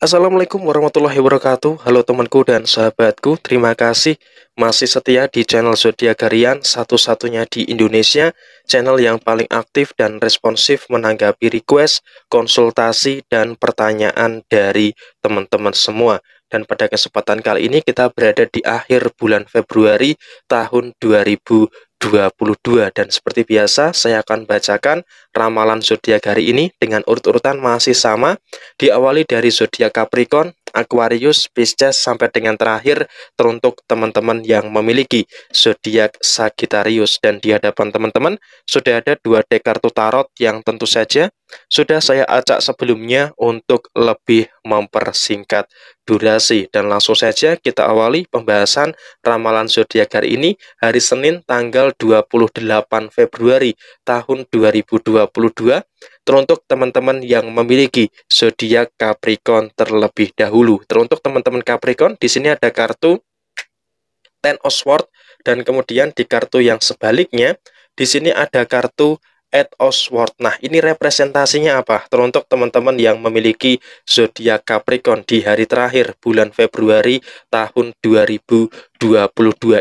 Assalamualaikum warahmatullahi wabarakatuh Halo temanku dan sahabatku Terima kasih masih setia di channel Zodiac Harian Satu-satunya di Indonesia Channel yang paling aktif dan responsif menanggapi request, konsultasi, dan pertanyaan dari teman-teman semua dan pada kesempatan kali ini kita berada di akhir bulan Februari tahun 2021 22 dan seperti biasa saya akan bacakan ramalan zodiak hari ini dengan urut-urutan masih sama diawali dari zodiak Capricorn Aquarius, Pisces sampai dengan terakhir teruntuk teman-teman yang memiliki zodiak Sagittarius dan di hadapan teman-teman sudah ada dua dek kartu tarot yang tentu saja sudah saya acak sebelumnya untuk lebih mempersingkat durasi dan langsung saja kita awali pembahasan ramalan zodiak hari ini hari Senin tanggal 28 Februari tahun 2022 Teruntuk teman-teman yang memiliki zodiak Capricorn terlebih dahulu. Teruntuk teman-teman Capricorn, di sini ada kartu Ten of Swords dan kemudian di kartu yang sebaliknya di sini ada kartu Eight of Swords. Nah, ini representasinya apa? Teruntuk teman-teman yang memiliki zodiak Capricorn di hari terakhir bulan Februari tahun 2022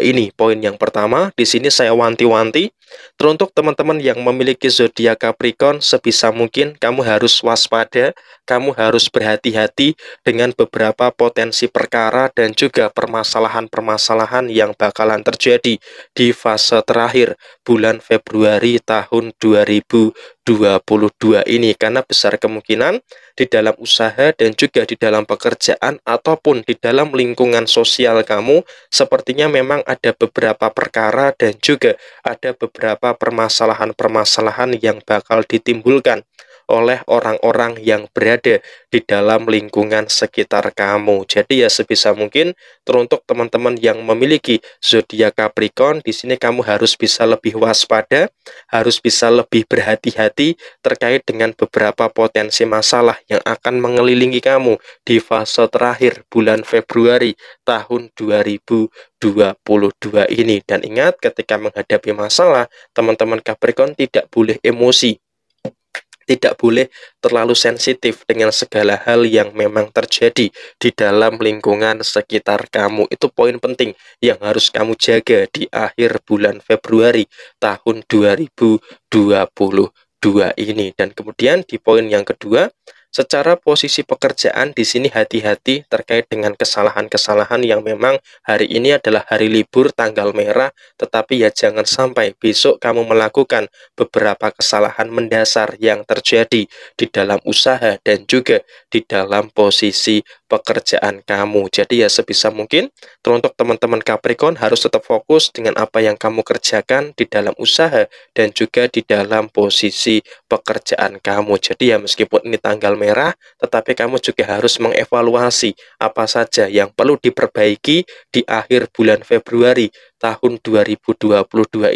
ini. Poin yang pertama, di sini saya wanti-wanti Teruntuk teman-teman yang memiliki zodiak Capricorn, sebisa mungkin kamu harus waspada, kamu harus berhati-hati dengan beberapa potensi perkara dan juga permasalahan-permasalahan yang bakalan terjadi di fase terakhir bulan Februari tahun 2000. 2022 ini karena besar kemungkinan di dalam usaha dan juga di dalam pekerjaan ataupun di dalam lingkungan sosial kamu sepertinya memang ada beberapa perkara dan juga ada beberapa permasalahan-permasalahan yang bakal ditimbulkan oleh orang-orang yang berada di dalam lingkungan sekitar kamu. Jadi ya sebisa mungkin teruntuk teman-teman yang memiliki zodiak Capricorn, di sini kamu harus bisa lebih waspada, harus bisa lebih berhati-hati terkait dengan beberapa potensi masalah yang akan mengelilingi kamu di fase terakhir bulan Februari tahun 2022 ini. Dan ingat ketika menghadapi masalah, teman-teman Capricorn tidak boleh emosi tidak boleh terlalu sensitif dengan segala hal yang memang terjadi di dalam lingkungan sekitar kamu. Itu poin penting yang harus kamu jaga di akhir bulan Februari tahun 2022 ini. Dan kemudian di poin yang kedua, Secara posisi pekerjaan di sini hati-hati terkait dengan kesalahan-kesalahan yang memang hari ini adalah hari libur tanggal merah, tetapi ya jangan sampai besok kamu melakukan beberapa kesalahan mendasar yang terjadi di dalam usaha dan juga di dalam posisi pekerjaan kamu. Jadi ya sebisa mungkin teruntuk teman-teman Capricorn harus tetap fokus dengan apa yang kamu kerjakan di dalam usaha dan juga di dalam posisi pekerjaan kamu. Jadi ya meskipun ini tanggal merah tetapi kamu juga harus mengevaluasi apa saja yang perlu diperbaiki di akhir bulan Februari tahun 2022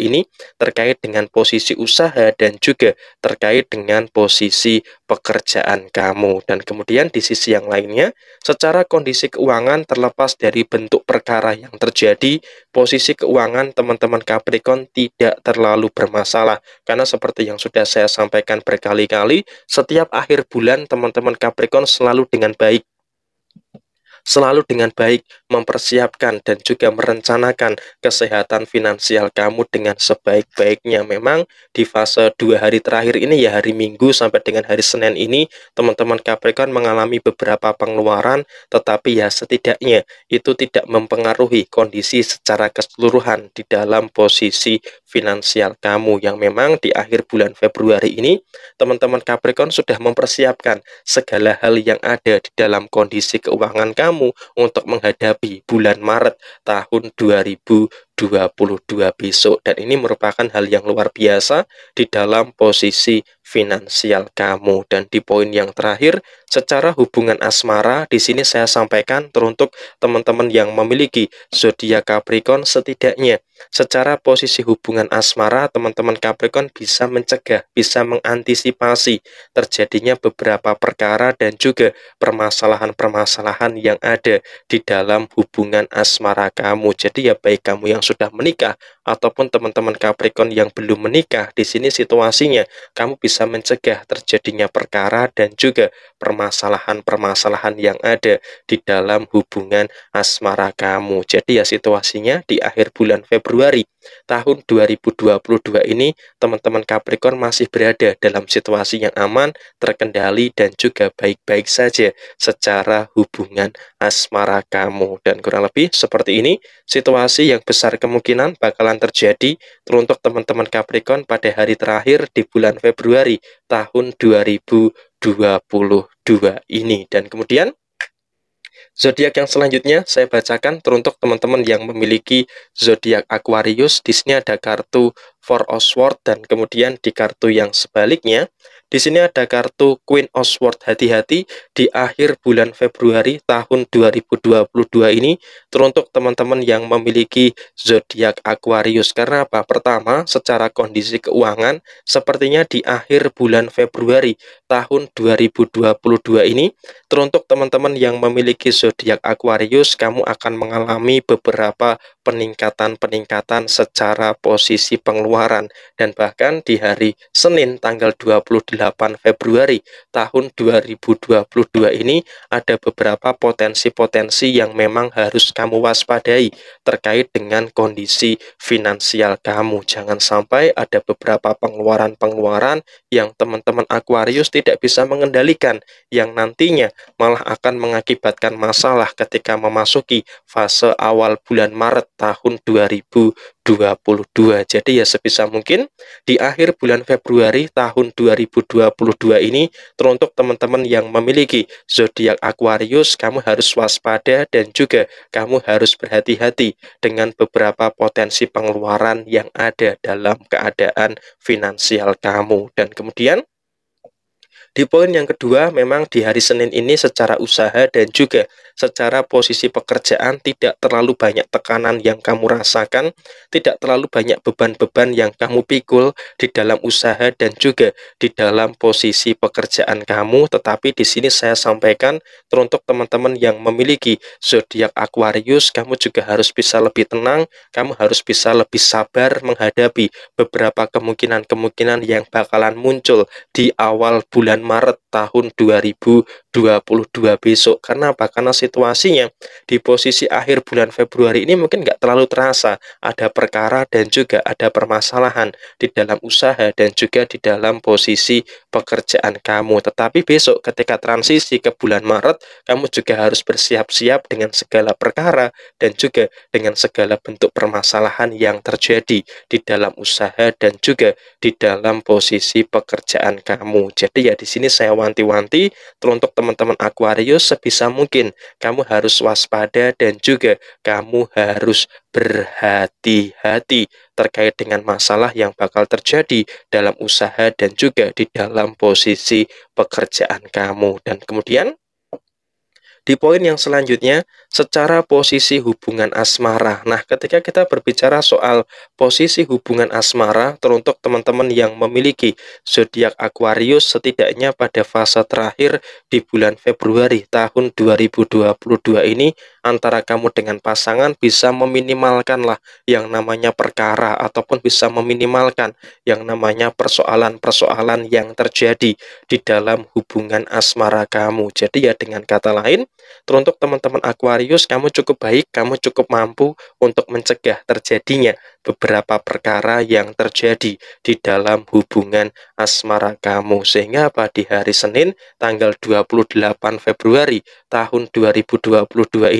ini terkait dengan posisi usaha dan juga terkait dengan posisi pekerjaan kamu. Dan kemudian di sisi yang lainnya, secara kondisi keuangan terlepas dari bentuk perkara yang terjadi, posisi keuangan teman-teman Capricorn tidak terlalu bermasalah. Karena seperti yang sudah saya sampaikan berkali-kali, setiap akhir bulan teman-teman Capricorn selalu dengan baik selalu dengan baik mempersiapkan dan juga merencanakan kesehatan finansial kamu dengan sebaik-baiknya. Memang di fase dua hari terakhir ini ya hari Minggu sampai dengan hari Senin ini teman-teman Capricorn mengalami beberapa pengeluaran tetapi ya setidaknya itu tidak mempengaruhi kondisi secara keseluruhan di dalam posisi finansial kamu yang memang di akhir bulan Februari ini teman-teman Capricorn sudah mempersiapkan segala hal yang ada di dalam kondisi keuangan kamu kamu untuk menghadapi bulan Maret tahun 2022 besok dan ini merupakan hal yang luar biasa di dalam posisi finansial kamu. Dan di poin yang terakhir, secara hubungan asmara, di sini saya sampaikan teruntuk teman-teman yang memiliki zodiak Capricorn setidaknya secara posisi hubungan asmara, teman-teman Capricorn bisa mencegah, bisa mengantisipasi terjadinya beberapa perkara dan juga permasalahan-permasalahan yang ada di dalam hubungan asmara kamu. Jadi ya baik kamu yang sudah menikah ataupun teman-teman Capricorn yang belum menikah, di sini situasinya kamu bisa bisa mencegah terjadinya perkara dan juga permasalahan-permasalahan yang ada di dalam hubungan asmara kamu. Jadi ya situasinya di akhir bulan Februari tahun 2022 ini teman-teman Capricorn masih berada dalam situasi yang aman, terkendali, dan juga baik-baik saja secara hubungan asmara kamu. Dan kurang lebih seperti ini, situasi yang besar kemungkinan bakalan terjadi untuk teman-teman Capricorn pada hari terakhir di bulan Februari tahun 2022 ini. Dan kemudian Zodiak yang selanjutnya saya bacakan teruntuk teman-teman yang memiliki zodiak Aquarius. Di sini ada kartu For Oswald dan kemudian di kartu yang sebaliknya di sini ada kartu Queen Oswald. hati-hati di akhir bulan Februari tahun 2022 ini teruntuk teman-teman yang memiliki zodiak Aquarius karena apa? Pertama, secara kondisi keuangan sepertinya di akhir bulan Februari tahun 2022 ini teruntuk teman-teman yang memiliki zodiak Aquarius kamu akan mengalami beberapa peningkatan-peningkatan secara posisi pengeluaran dan bahkan di hari Senin tanggal 28 Februari tahun 2022 ini ada beberapa potensi-potensi yang memang harus kamu waspadai terkait dengan kondisi finansial kamu. Jangan sampai ada beberapa pengeluaran-pengeluaran yang teman-teman Aquarius tidak bisa mengendalikan yang nantinya malah akan mengakibatkan masalah ketika memasuki fase awal bulan Maret tahun 2022. Jadi ya sebisa mungkin di akhir bulan Februari tahun 2022 ini teruntuk teman-teman yang memiliki zodiak Aquarius kamu harus waspada dan juga kamu harus berhati-hati dengan beberapa potensi pengeluaran yang ada dalam keadaan finansial kamu dan kemudian di poin yang kedua, memang di hari Senin ini secara usaha dan juga secara posisi pekerjaan tidak terlalu banyak tekanan yang kamu rasakan, tidak terlalu banyak beban-beban yang kamu pikul di dalam usaha dan juga di dalam posisi pekerjaan kamu, tetapi di sini saya sampaikan teruntuk teman-teman yang memiliki zodiak Aquarius, kamu juga harus bisa lebih tenang, kamu harus bisa lebih sabar menghadapi beberapa kemungkinan-kemungkinan yang bakalan muncul di awal bulan Maret tahun 2022 besok. Karena apa? Karena situasinya di posisi akhir bulan Februari ini mungkin nggak terlalu terasa. Ada perkara dan juga ada permasalahan di dalam usaha dan juga di dalam posisi pekerjaan kamu. Tetapi besok ketika transisi ke bulan Maret, kamu juga harus bersiap-siap dengan segala perkara dan juga dengan segala bentuk permasalahan yang terjadi di dalam usaha dan juga di dalam posisi pekerjaan kamu. Jadi ya di sini saya wanti-wanti teruntuk teman-teman Aquarius sebisa mungkin kamu harus waspada dan juga kamu harus berhati-hati terkait dengan masalah yang bakal terjadi dalam usaha dan juga di dalam posisi pekerjaan kamu. Dan kemudian di poin yang selanjutnya, secara posisi hubungan asmara. Nah, ketika kita berbicara soal posisi hubungan asmara, teruntuk teman-teman yang memiliki zodiak Aquarius setidaknya pada fase terakhir di bulan Februari tahun 2022 ini, antara kamu dengan pasangan bisa meminimalkanlah yang namanya perkara ataupun bisa meminimalkan yang namanya persoalan-persoalan yang terjadi di dalam hubungan asmara kamu. Jadi ya dengan kata lain, Teruntuk teman-teman Aquarius, kamu cukup baik, kamu cukup mampu untuk mencegah terjadinya beberapa perkara yang terjadi di dalam hubungan asmara kamu. Sehingga pada hari Senin tanggal 28 Februari tahun 2022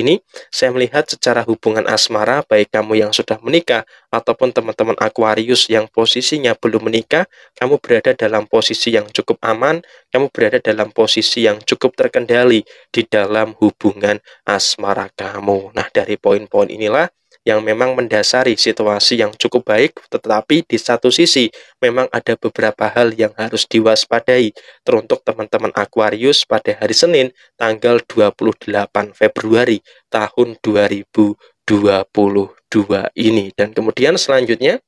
ini, saya melihat secara hubungan asmara, baik kamu yang sudah menikah ataupun teman-teman Aquarius yang posisinya belum menikah, kamu berada dalam posisi yang cukup aman, kamu berada dalam posisi yang cukup terkendali di dalam hubungan asmara kamu. Nah, dari poin-poin inilah yang memang mendasari situasi yang cukup baik, tetapi di satu sisi memang ada beberapa hal yang harus diwaspadai teruntuk teman-teman Aquarius pada hari Senin tanggal 28 Februari tahun 2022 ini. Dan kemudian selanjutnya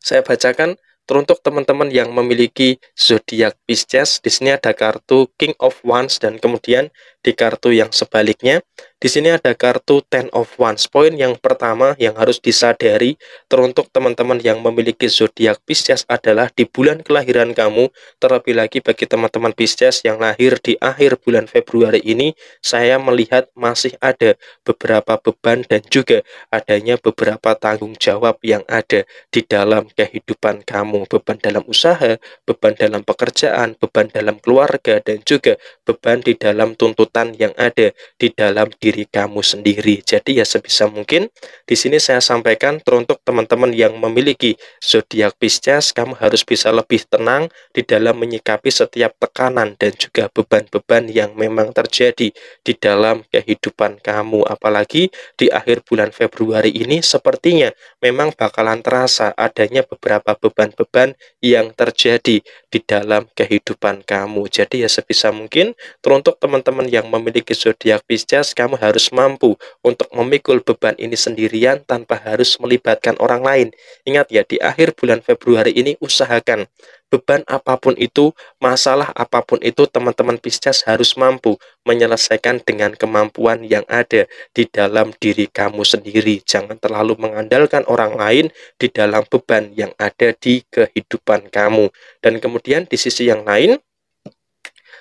saya bacakan teruntuk teman-teman yang memiliki zodiak Pisces di sini ada kartu King of Wands dan kemudian di kartu yang sebaliknya. Di sini ada kartu Ten of Wands. point yang pertama yang harus disadari teruntuk teman-teman yang memiliki zodiak Pisces adalah di bulan kelahiran kamu, terlebih lagi bagi teman-teman Pisces yang lahir di akhir bulan Februari ini, saya melihat masih ada beberapa beban dan juga adanya beberapa tanggung jawab yang ada di dalam kehidupan kamu. Beban dalam usaha, beban dalam pekerjaan, beban dalam keluarga, dan juga beban di dalam tuntutan kekuatan yang ada di dalam diri kamu sendiri. Jadi ya sebisa mungkin di sini saya sampaikan teruntuk teman-teman yang memiliki zodiak Pisces, kamu harus bisa lebih tenang di dalam menyikapi setiap tekanan dan juga beban-beban yang memang terjadi di dalam kehidupan kamu. Apalagi di akhir bulan Februari ini sepertinya memang bakalan terasa adanya beberapa beban-beban yang terjadi di dalam kehidupan kamu. Jadi ya sebisa mungkin teruntuk teman-teman yang yang memiliki zodiak Pisces, kamu harus mampu untuk memikul beban ini sendirian tanpa harus melibatkan orang lain. Ingat ya, di akhir bulan Februari ini usahakan beban apapun itu, masalah apapun itu teman-teman Pisces harus mampu menyelesaikan dengan kemampuan yang ada di dalam diri kamu sendiri. Jangan terlalu mengandalkan orang lain di dalam beban yang ada di kehidupan kamu. Dan kemudian di sisi yang lain,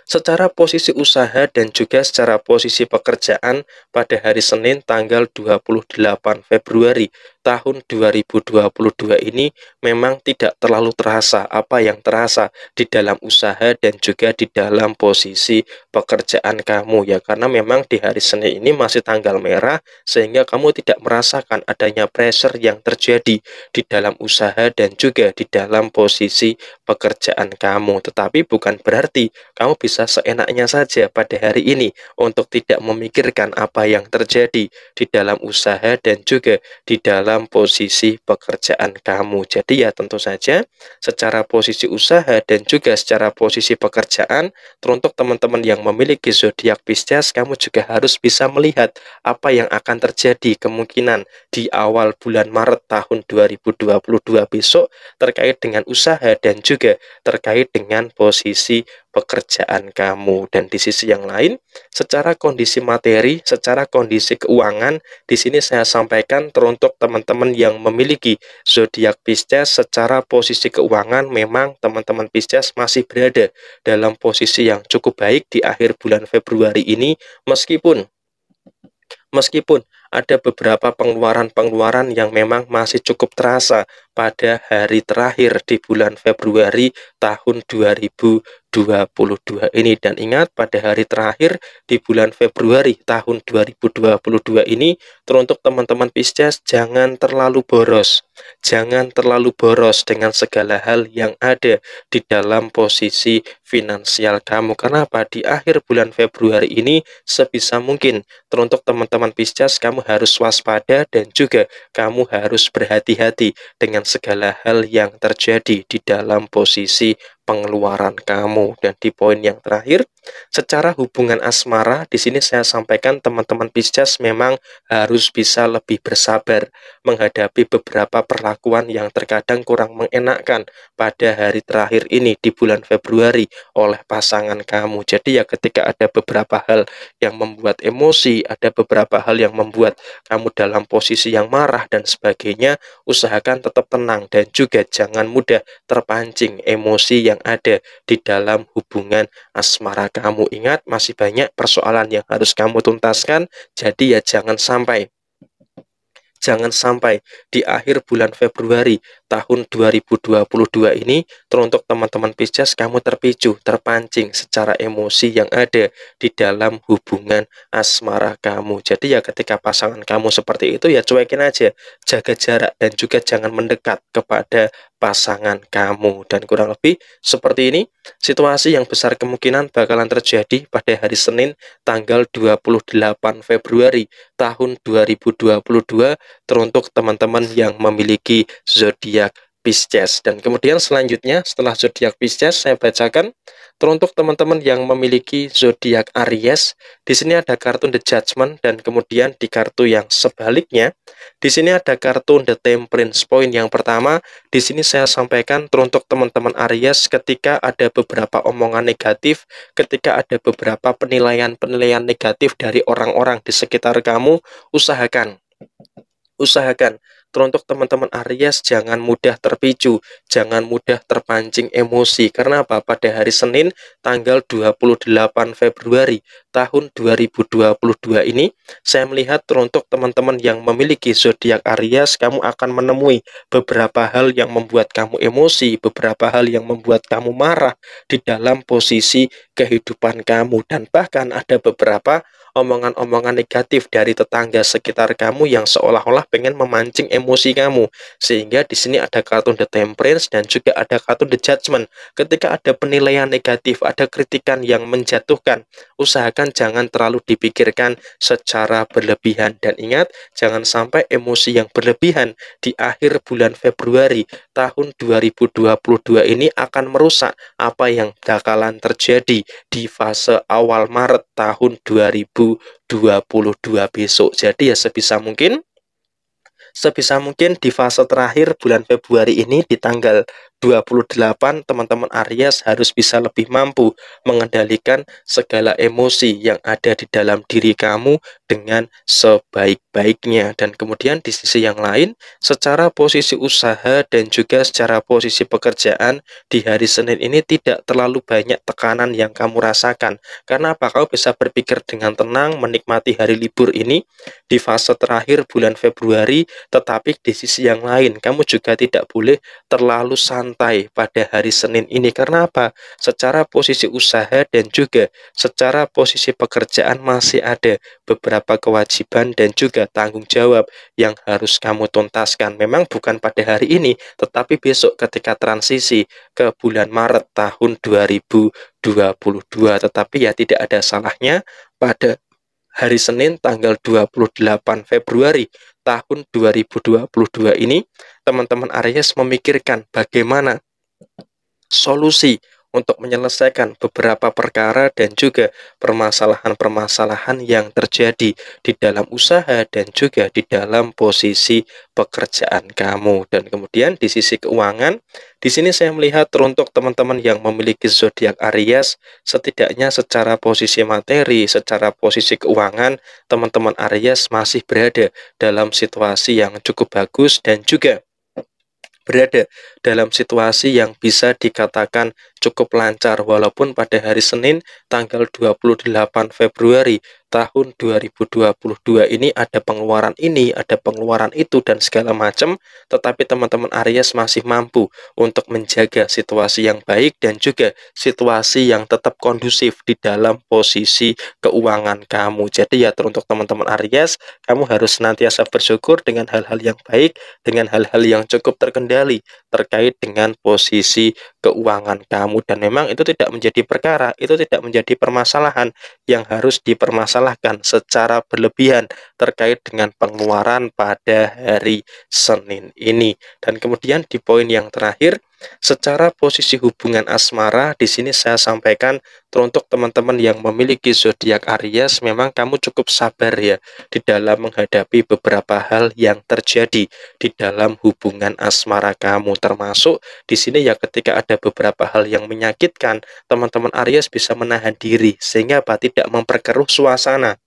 secara posisi usaha dan juga secara posisi pekerjaan pada hari Senin tanggal 28 Februari tahun 2022 ini memang tidak terlalu terasa apa yang terasa di dalam usaha dan juga di dalam posisi pekerjaan kamu ya karena memang di hari Senin ini masih tanggal merah sehingga kamu tidak merasakan adanya pressure yang terjadi di dalam usaha dan juga di dalam posisi pekerjaan kamu tetapi bukan berarti kamu bisa seenaknya saja pada hari ini untuk tidak memikirkan apa yang terjadi di dalam usaha dan juga di dalam dalam posisi pekerjaan kamu. Jadi ya tentu saja secara posisi usaha dan juga secara posisi pekerjaan teruntuk teman-teman yang memiliki zodiak Pisces kamu juga harus bisa melihat apa yang akan terjadi kemungkinan di awal bulan Maret tahun 2022 besok terkait dengan usaha dan juga terkait dengan posisi pekerjaan kamu dan di sisi yang lain secara kondisi materi, secara kondisi keuangan di sini saya sampaikan teruntuk teman-teman yang memiliki zodiak Pisces secara posisi keuangan memang teman-teman Pisces masih berada dalam posisi yang cukup baik di akhir bulan Februari ini meskipun meskipun ada beberapa pengeluaran-pengeluaran yang memang masih cukup terasa pada hari terakhir di bulan Februari tahun 2022. 2022 ini dan ingat pada hari terakhir di bulan Februari tahun 2022 ini teruntuk teman-teman Pisces jangan terlalu boros jangan terlalu boros dengan segala hal yang ada di dalam posisi finansial kamu kenapa di akhir bulan Februari ini sebisa mungkin teruntuk teman-teman Pisces kamu harus waspada dan juga kamu harus berhati-hati dengan segala hal yang terjadi di dalam posisi pengeluaran kamu. Dan di poin yang terakhir, secara hubungan asmara, di sini saya sampaikan teman-teman Pisces memang harus bisa lebih bersabar menghadapi beberapa perlakuan yang terkadang kurang mengenakkan pada hari terakhir ini di bulan Februari oleh pasangan kamu. Jadi ya ketika ada beberapa hal yang membuat emosi, ada beberapa hal yang membuat kamu dalam posisi yang marah dan sebagainya, usahakan tetap tenang dan juga jangan mudah terpancing emosi yang yang ada di dalam hubungan asmara kamu. Ingat, masih banyak persoalan yang harus kamu tuntaskan, jadi ya jangan sampai jangan sampai di akhir bulan Februari tahun 2022 ini teruntuk teman-teman Pisces kamu terpicu, terpancing secara emosi yang ada di dalam hubungan asmara kamu. Jadi ya ketika pasangan kamu seperti itu ya cuekin aja, jaga jarak dan juga jangan mendekat kepada pasangan kamu dan kurang lebih seperti ini situasi yang besar kemungkinan bakalan terjadi pada hari Senin tanggal 28 Februari tahun 2022 teruntuk teman-teman yang memiliki zodiak zodiak Pisces. Dan kemudian selanjutnya setelah zodiak Pisces saya bacakan teruntuk teman-teman yang memiliki zodiak Aries. Di sini ada kartu The Judgment dan kemudian di kartu yang sebaliknya di sini ada kartu The Temperance Point yang pertama. Di sini saya sampaikan teruntuk teman-teman Aries ketika ada beberapa omongan negatif, ketika ada beberapa penilaian-penilaian negatif dari orang-orang di sekitar kamu, usahakan usahakan teruntuk teman-teman Aries jangan mudah terpicu, jangan mudah terpancing emosi. Karena apa? Pada hari Senin tanggal 28 Februari tahun 2022 ini, saya melihat teruntuk teman-teman yang memiliki zodiak Aries, kamu akan menemui beberapa hal yang membuat kamu emosi, beberapa hal yang membuat kamu marah di dalam posisi kehidupan kamu dan bahkan ada beberapa omongan-omongan negatif dari tetangga sekitar kamu yang seolah-olah pengen memancing emosi kamu. Sehingga di sini ada kartu The Temperance dan juga ada kartu The Judgment. Ketika ada penilaian negatif, ada kritikan yang menjatuhkan, usahakan jangan terlalu dipikirkan secara berlebihan. Dan ingat, jangan sampai emosi yang berlebihan di akhir bulan Februari tahun 2022 ini akan merusak apa yang bakalan terjadi di fase awal Maret tahun 2000 2022 besok. Jadi ya sebisa mungkin sebisa mungkin di fase terakhir bulan Februari ini di tanggal 28 teman-teman Aries harus bisa lebih mampu mengendalikan segala emosi yang ada di dalam diri kamu dengan sebaik-baiknya dan kemudian di sisi yang lain secara posisi usaha dan juga secara posisi pekerjaan di hari Senin ini tidak terlalu banyak tekanan yang kamu rasakan karena apa kau bisa berpikir dengan tenang menikmati hari libur ini di fase terakhir bulan Februari tetapi di sisi yang lain kamu juga tidak boleh terlalu santai santai pada hari Senin ini karena apa? Secara posisi usaha dan juga secara posisi pekerjaan masih ada beberapa kewajiban dan juga tanggung jawab yang harus kamu tuntaskan. Memang bukan pada hari ini, tetapi besok ketika transisi ke bulan Maret tahun 2022 tetapi ya tidak ada salahnya pada hari Senin tanggal 28 Februari tahun 2022 ini teman-teman Aries memikirkan bagaimana solusi untuk menyelesaikan beberapa perkara dan juga permasalahan-permasalahan yang terjadi di dalam usaha dan juga di dalam posisi pekerjaan kamu. Dan kemudian di sisi keuangan, di sini saya melihat teruntuk teman-teman yang memiliki zodiak Aries, setidaknya secara posisi materi, secara posisi keuangan, teman-teman Aries masih berada dalam situasi yang cukup bagus dan juga berada dalam situasi yang bisa dikatakan cukup lancar walaupun pada hari Senin tanggal 28 Februari tahun 2022 ini ada pengeluaran ini, ada pengeluaran itu dan segala macam, tetapi teman-teman Aries masih mampu untuk menjaga situasi yang baik dan juga situasi yang tetap kondusif di dalam posisi keuangan kamu. Jadi ya teruntuk teman-teman Aries, kamu harus senantiasa bersyukur dengan hal-hal yang baik, dengan hal-hal yang cukup terkendali terkait dengan posisi keuangan kamu dan memang itu tidak menjadi perkara, itu tidak menjadi permasalahan yang harus dipermasalahkan dipermasalahkan secara berlebihan terkait dengan pengeluaran pada hari Senin ini. Dan kemudian di poin yang terakhir, Secara posisi hubungan asmara, di sini saya sampaikan teruntuk teman-teman yang memiliki zodiak Aries, memang kamu cukup sabar ya di dalam menghadapi beberapa hal yang terjadi di dalam hubungan asmara kamu. Termasuk di sini ya ketika ada beberapa hal yang menyakitkan, teman-teman Aries bisa menahan diri sehingga apa tidak memperkeruh suasana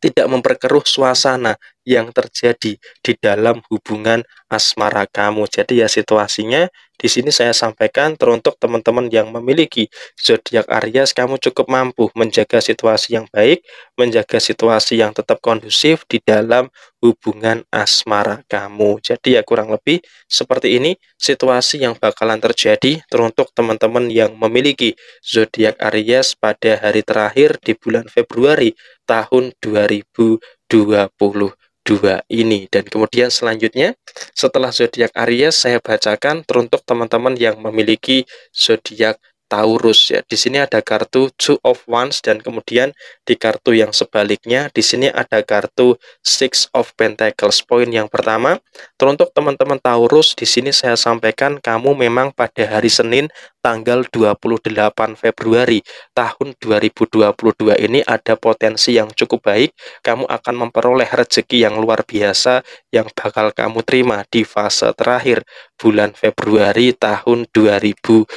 tidak memperkeruh suasana yang terjadi di dalam hubungan asmara kamu. Jadi ya situasinya di sini saya sampaikan teruntuk teman-teman yang memiliki zodiak Aries kamu cukup mampu menjaga situasi yang baik, menjaga situasi yang tetap kondusif di dalam hubungan asmara kamu. Jadi ya kurang lebih seperti ini situasi yang bakalan terjadi teruntuk teman-teman yang memiliki zodiak Aries pada hari terakhir di bulan Februari tahun 2020 22 ini dan kemudian selanjutnya setelah zodiak Aries saya bacakan teruntuk teman-teman yang memiliki zodiak Taurus ya. Di sini ada kartu Two of Wands dan kemudian di kartu yang sebaliknya di sini ada kartu Six of Pentacles. Poin yang pertama, teruntuk teman-teman Taurus di sini saya sampaikan kamu memang pada hari Senin tanggal 28 Februari tahun 2022 ini ada potensi yang cukup baik. Kamu akan memperoleh rezeki yang luar biasa yang bakal kamu terima di fase terakhir bulan Februari tahun 2022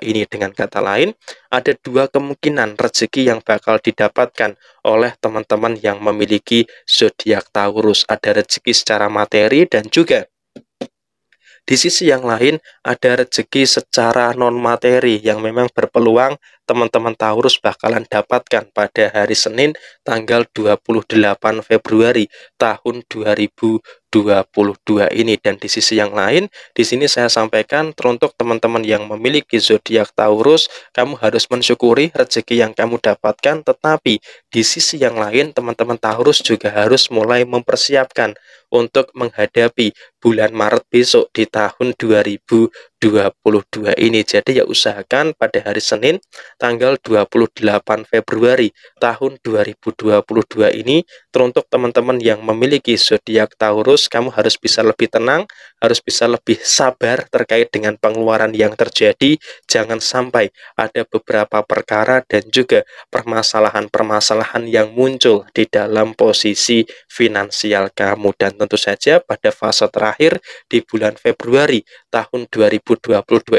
ini. Dengan kata lain, ada dua kemungkinan rezeki yang bakal didapatkan oleh teman-teman yang memiliki zodiak Taurus. Ada rezeki secara materi dan juga di sisi yang lain, ada rezeki secara non-materi yang memang berpeluang teman-teman Taurus bakalan dapatkan pada hari Senin tanggal 28 Februari tahun 2022 ini dan di sisi yang lain di sini saya sampaikan teruntuk teman-teman yang memiliki zodiak Taurus kamu harus mensyukuri rezeki yang kamu dapatkan tetapi di sisi yang lain teman-teman Taurus juga harus mulai mempersiapkan untuk menghadapi bulan Maret besok di tahun 2022 ini. Jadi ya usahakan pada hari Senin tanggal 28 Februari tahun 2022 ini teruntuk teman-teman yang memiliki zodiak Taurus kamu harus bisa lebih tenang harus bisa lebih sabar terkait dengan pengeluaran yang terjadi jangan sampai ada beberapa perkara dan juga permasalahan-permasalahan yang muncul di dalam posisi finansial kamu dan tentu saja pada fase terakhir di bulan Februari tahun 2022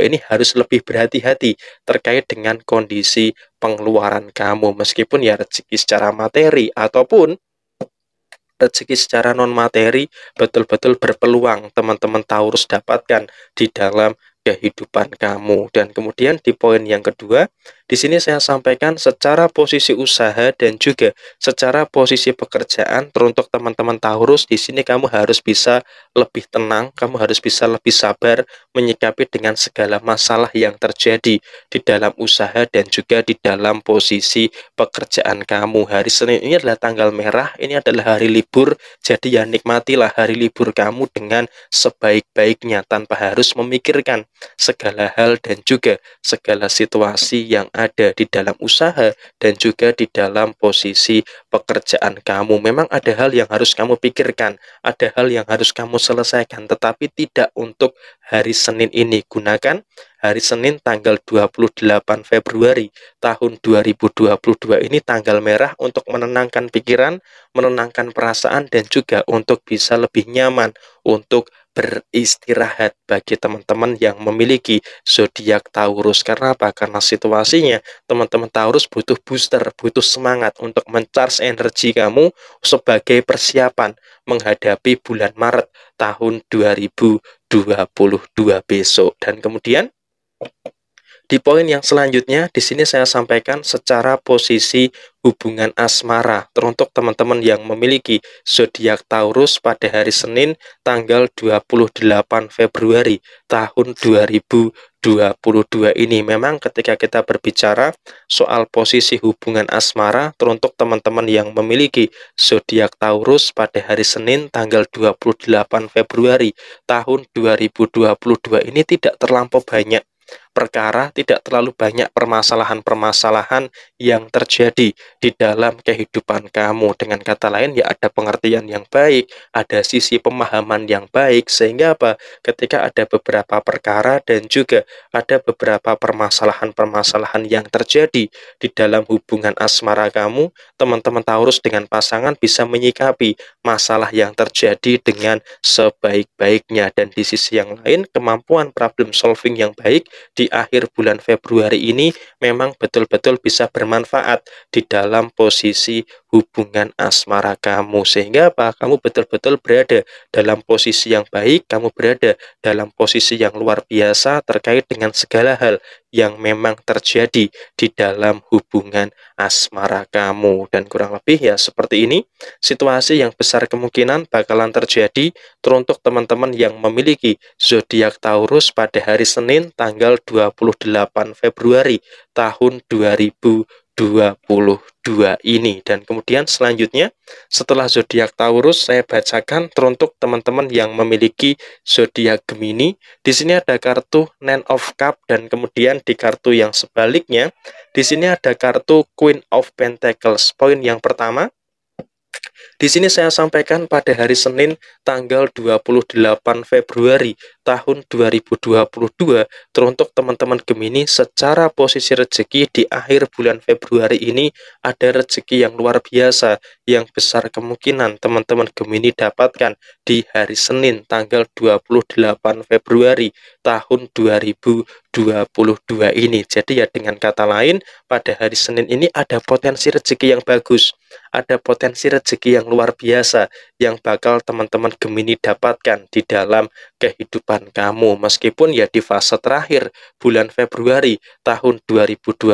ini harus lebih berhati-hati terkait dengan kondisi kondisi pengeluaran kamu meskipun ya rezeki secara materi ataupun rezeki secara non materi betul-betul berpeluang teman-teman Taurus dapatkan di dalam kehidupan kamu dan kemudian di poin yang kedua di sini saya sampaikan secara posisi usaha dan juga secara posisi pekerjaan teruntuk teman-teman Taurus di sini kamu harus bisa lebih tenang, kamu harus bisa lebih sabar menyikapi dengan segala masalah yang terjadi di dalam usaha dan juga di dalam posisi pekerjaan kamu. Hari Senin ini adalah tanggal merah, ini adalah hari libur, jadi ya nikmatilah hari libur kamu dengan sebaik-baiknya tanpa harus memikirkan segala hal dan juga segala situasi yang ada di dalam usaha dan juga di dalam posisi pekerjaan kamu. Memang ada hal yang harus kamu pikirkan, ada hal yang harus kamu selesaikan, tetapi tidak untuk hari Senin ini. Gunakan hari Senin tanggal 28 Februari tahun 2022 ini tanggal merah untuk menenangkan pikiran, menenangkan perasaan dan juga untuk bisa lebih nyaman untuk beristirahat bagi teman-teman yang memiliki zodiak Taurus. Karena apa? Karena situasinya teman-teman Taurus butuh booster, butuh semangat untuk mencharge energi kamu sebagai persiapan menghadapi bulan Maret tahun 2022 besok. Dan kemudian di poin yang selanjutnya, di sini saya sampaikan secara posisi hubungan asmara teruntuk teman-teman yang memiliki zodiak Taurus pada hari Senin tanggal 28 Februari tahun 2022 ini. Memang ketika kita berbicara soal posisi hubungan asmara teruntuk teman-teman yang memiliki zodiak Taurus pada hari Senin tanggal 28 Februari tahun 2022 ini tidak terlampau banyak perkara, tidak terlalu banyak permasalahan-permasalahan yang terjadi di dalam kehidupan kamu. Dengan kata lain, ya ada pengertian yang baik, ada sisi pemahaman yang baik, sehingga apa? Ketika ada beberapa perkara dan juga ada beberapa permasalahan-permasalahan yang terjadi di dalam hubungan asmara kamu, teman-teman Taurus dengan pasangan bisa menyikapi masalah yang terjadi dengan sebaik-baiknya. Dan di sisi yang lain, kemampuan problem solving yang baik di akhir bulan Februari ini memang betul-betul bisa bermanfaat di dalam posisi hubungan asmara kamu sehingga apa kamu betul-betul berada dalam posisi yang baik kamu berada dalam posisi yang luar biasa terkait dengan segala hal yang memang terjadi di dalam hubungan asmara kamu dan kurang lebih ya seperti ini situasi yang besar kemungkinan bakalan terjadi teruntuk teman-teman yang memiliki zodiak Taurus pada hari Senin tanggal 28 Februari tahun 2020 22 ini dan kemudian selanjutnya setelah zodiak Taurus saya bacakan teruntuk teman-teman yang memiliki zodiak Gemini di sini ada kartu Nine of Cup dan kemudian di kartu yang sebaliknya di sini ada kartu Queen of Pentacles poin yang pertama di sini saya sampaikan pada hari Senin tanggal 28 Februari tahun 2022 teruntuk teman-teman Gemini secara posisi rezeki di akhir bulan Februari ini ada rezeki yang luar biasa yang besar kemungkinan teman-teman Gemini dapatkan di hari Senin tanggal 28 Februari tahun 2022 ini. Jadi ya dengan kata lain pada hari Senin ini ada potensi rezeki yang bagus ada potensi rezeki yang luar biasa yang bakal teman-teman Gemini dapatkan di dalam kehidupan kamu. Meskipun ya di fase terakhir bulan Februari tahun 2022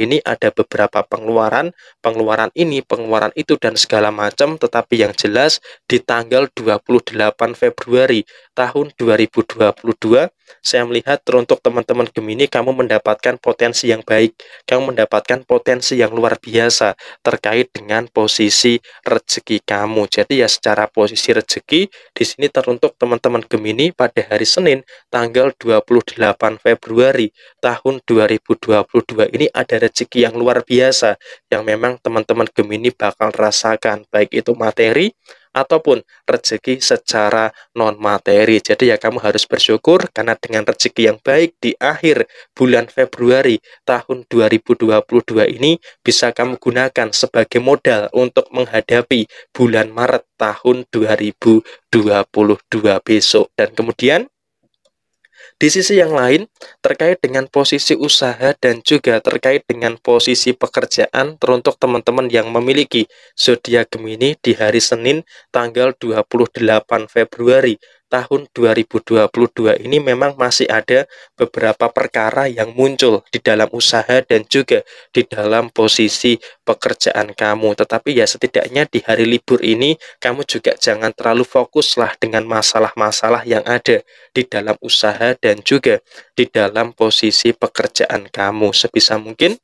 ini ada beberapa pengeluaran, pengeluaran ini, pengeluaran itu dan segala macam, tetapi yang jelas di tanggal 28 Februari tahun 2022 saya melihat teruntuk teman-teman Gemini, kamu mendapatkan potensi yang baik, kamu mendapatkan potensi yang luar biasa terkait dengan posisi rezeki kamu. Jadi ya secara posisi rezeki, di sini teruntuk teman-teman Gemini pada hari Senin tanggal 28 Februari tahun 2022 ini ada rezeki yang luar biasa yang memang teman-teman Gemini bakal rasakan, baik itu materi ataupun rezeki secara non materi. Jadi ya kamu harus bersyukur karena dengan rezeki yang baik di akhir bulan Februari tahun 2022 ini bisa kamu gunakan sebagai modal untuk menghadapi bulan Maret tahun 2022 besok. Dan kemudian di sisi yang lain, terkait dengan posisi usaha dan juga terkait dengan posisi pekerjaan teruntuk teman-teman yang memiliki zodiak Gemini di hari Senin tanggal 28 Februari tahun 2022 ini memang masih ada beberapa perkara yang muncul di dalam usaha dan juga di dalam posisi pekerjaan kamu. Tetapi ya setidaknya di hari libur ini kamu juga jangan terlalu fokuslah dengan masalah-masalah yang ada di dalam usaha dan juga di dalam posisi pekerjaan kamu. Sebisa mungkin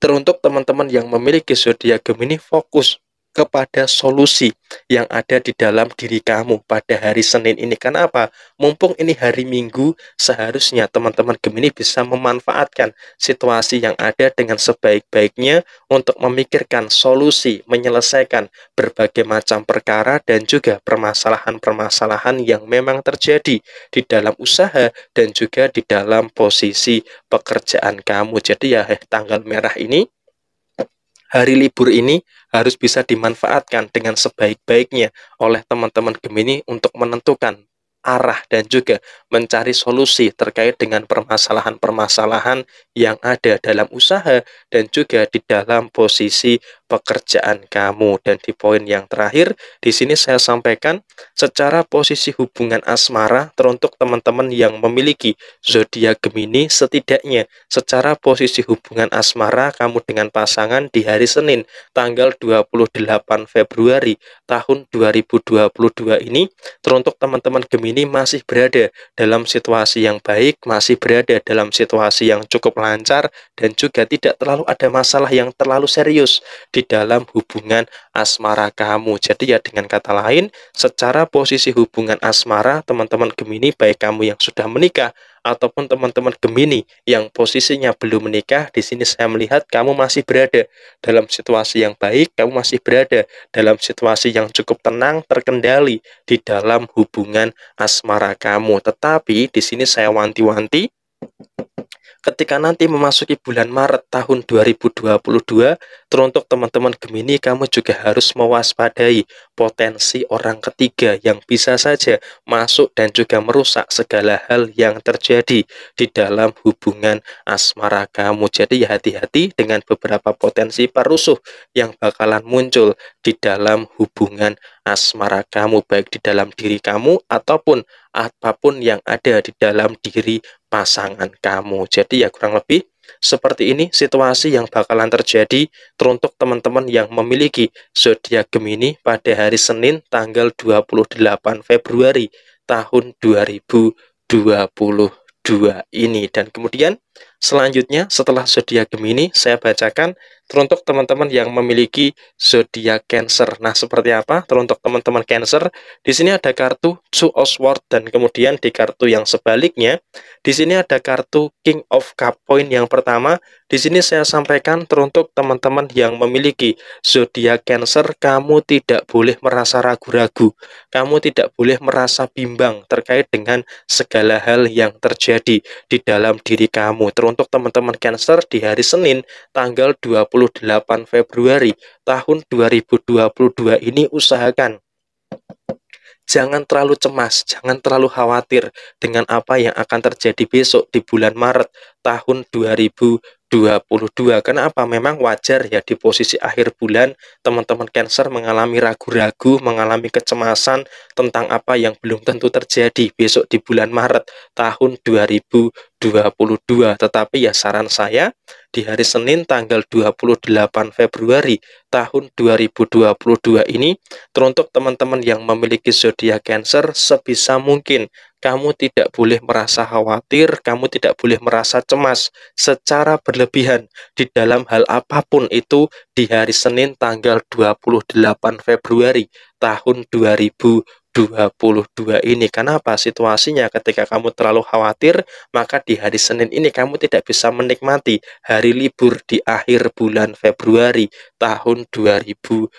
teruntuk teman-teman yang memiliki zodiak Gemini fokus kepada solusi yang ada di dalam diri kamu pada hari Senin ini. Karena apa? Mumpung ini hari Minggu, seharusnya teman-teman Gemini bisa memanfaatkan situasi yang ada dengan sebaik-baiknya untuk memikirkan solusi, menyelesaikan berbagai macam perkara dan juga permasalahan-permasalahan yang memang terjadi di dalam usaha dan juga di dalam posisi pekerjaan kamu. Jadi ya, eh, tanggal merah ini hari libur ini harus bisa dimanfaatkan dengan sebaik-baiknya oleh teman-teman Gemini untuk menentukan arah dan juga mencari solusi terkait dengan permasalahan-permasalahan yang ada dalam usaha dan juga di dalam posisi pekerjaan kamu. Dan di poin yang terakhir, di sini saya sampaikan secara posisi hubungan asmara teruntuk teman-teman yang memiliki zodiak Gemini setidaknya secara posisi hubungan asmara kamu dengan pasangan di hari Senin tanggal 28 Februari tahun 2022 ini teruntuk teman-teman Gemini masih berada dalam situasi yang baik, masih berada dalam situasi yang cukup lancar dan juga tidak terlalu ada masalah yang terlalu serius di dalam hubungan asmara kamu. Jadi ya dengan kata lain, secara posisi hubungan asmara teman-teman Gemini baik kamu yang sudah menikah ataupun teman-teman Gemini yang posisinya belum menikah, di sini saya melihat kamu masih berada dalam situasi yang baik, kamu masih berada dalam situasi yang cukup tenang, terkendali di dalam hubungan asmara kamu. Tetapi di sini saya wanti-wanti ketika nanti memasuki bulan Maret tahun 2022, teruntuk teman-teman Gemini, kamu juga harus mewaspadai potensi orang ketiga yang bisa saja masuk dan juga merusak segala hal yang terjadi di dalam hubungan asmara kamu. Jadi ya hati-hati dengan beberapa potensi perusuh yang bakalan muncul di dalam hubungan asmara kamu, baik di dalam diri kamu ataupun apapun yang ada di dalam diri pasangan kamu. Jadi ya kurang lebih seperti ini situasi yang bakalan terjadi teruntuk teman-teman yang memiliki zodiak Gemini pada hari Senin tanggal 28 Februari tahun 2022 ini dan kemudian Selanjutnya, setelah zodiak Gemini, saya bacakan teruntuk teman-teman yang memiliki zodiak Cancer. Nah, seperti apa teruntuk teman-teman Cancer? Di sini ada kartu Two of Swords dan kemudian di kartu yang sebaliknya, di sini ada kartu King of Cup. point yang pertama, di sini saya sampaikan teruntuk teman-teman yang memiliki zodiak Cancer, kamu tidak boleh merasa ragu-ragu. Kamu tidak boleh merasa bimbang terkait dengan segala hal yang terjadi di dalam diri kamu teruntuk teman-teman Cancer di hari Senin tanggal 28 Februari tahun 2022 ini usahakan jangan terlalu cemas, jangan terlalu khawatir dengan apa yang akan terjadi besok di bulan Maret tahun 2022 2022. apa Memang wajar ya di posisi akhir bulan teman-teman Cancer mengalami ragu-ragu, mengalami kecemasan tentang apa yang belum tentu terjadi besok di bulan Maret tahun 2022. Tetapi ya saran saya di hari Senin tanggal 28 Februari tahun 2022 ini teruntuk teman-teman yang memiliki zodiak Cancer sebisa mungkin kamu tidak boleh merasa khawatir, kamu tidak boleh merasa cemas secara berlebihan di dalam hal apapun itu di hari Senin tanggal 28 Februari tahun 2022 ini. Kenapa? Situasinya ketika kamu terlalu khawatir, maka di hari Senin ini kamu tidak bisa menikmati hari libur di akhir bulan Februari tahun 2022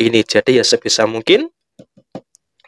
ini. Jadi ya sebisa mungkin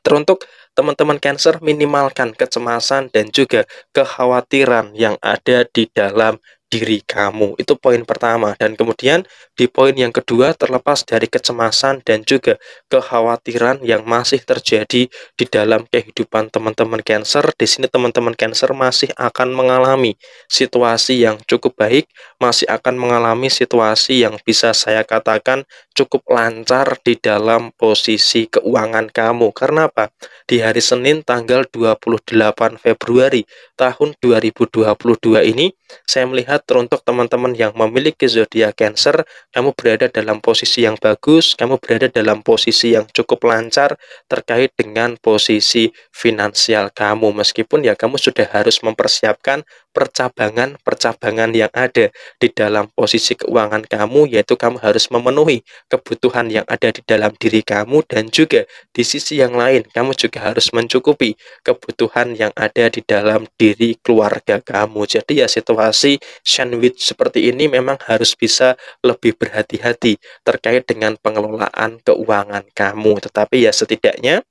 teruntuk teman-teman Cancer minimalkan kecemasan dan juga kekhawatiran yang ada di dalam diri kamu. Itu poin pertama. Dan kemudian di poin yang kedua terlepas dari kecemasan dan juga kekhawatiran yang masih terjadi di dalam kehidupan teman-teman Cancer, di sini teman-teman Cancer masih akan mengalami situasi yang cukup baik, masih akan mengalami situasi yang bisa saya katakan cukup lancar di dalam posisi keuangan kamu. Karena apa? Di hari Senin tanggal 28 Februari tahun 2022 ini, saya melihat teruntuk teman-teman yang memiliki zodiak Cancer, kamu berada dalam posisi yang bagus, kamu berada dalam posisi yang cukup lancar terkait dengan posisi finansial kamu. Meskipun ya kamu sudah harus mempersiapkan percabangan-percabangan yang ada di dalam posisi keuangan kamu, yaitu kamu harus memenuhi kebutuhan yang ada di dalam diri kamu, dan juga di sisi yang lain, kamu juga harus mencukupi kebutuhan yang ada di dalam diri keluarga kamu. Jadi, ya, situasi sandwich seperti ini memang harus bisa lebih berhati-hati terkait dengan pengelolaan keuangan kamu, tetapi ya, setidaknya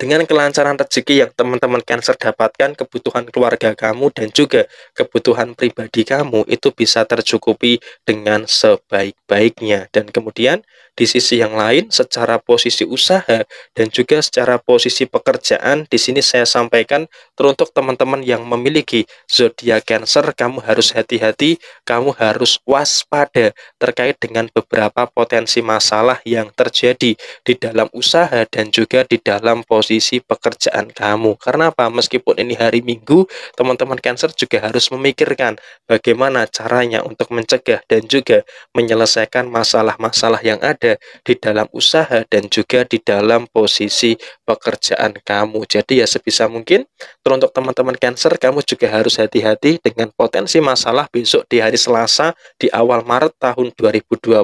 dengan kelancaran rezeki yang teman-teman Cancer dapatkan, kebutuhan keluarga kamu dan juga kebutuhan pribadi kamu itu bisa tercukupi dengan sebaik-baiknya. Dan kemudian di sisi yang lain, secara posisi usaha dan juga secara posisi pekerjaan, di sini saya sampaikan teruntuk teman-teman yang memiliki zodiak Cancer, kamu harus hati-hati, kamu harus waspada terkait dengan beberapa potensi masalah yang terjadi di dalam usaha dan juga di dalam posisi posisi pekerjaan kamu. Karena apa? Meskipun ini hari Minggu, teman-teman Cancer juga harus memikirkan bagaimana caranya untuk mencegah dan juga menyelesaikan masalah-masalah yang ada di dalam usaha dan juga di dalam posisi pekerjaan kamu. Jadi ya sebisa mungkin teruntuk teman-teman Cancer, kamu juga harus hati-hati dengan potensi masalah besok di hari Selasa di awal Maret tahun 2022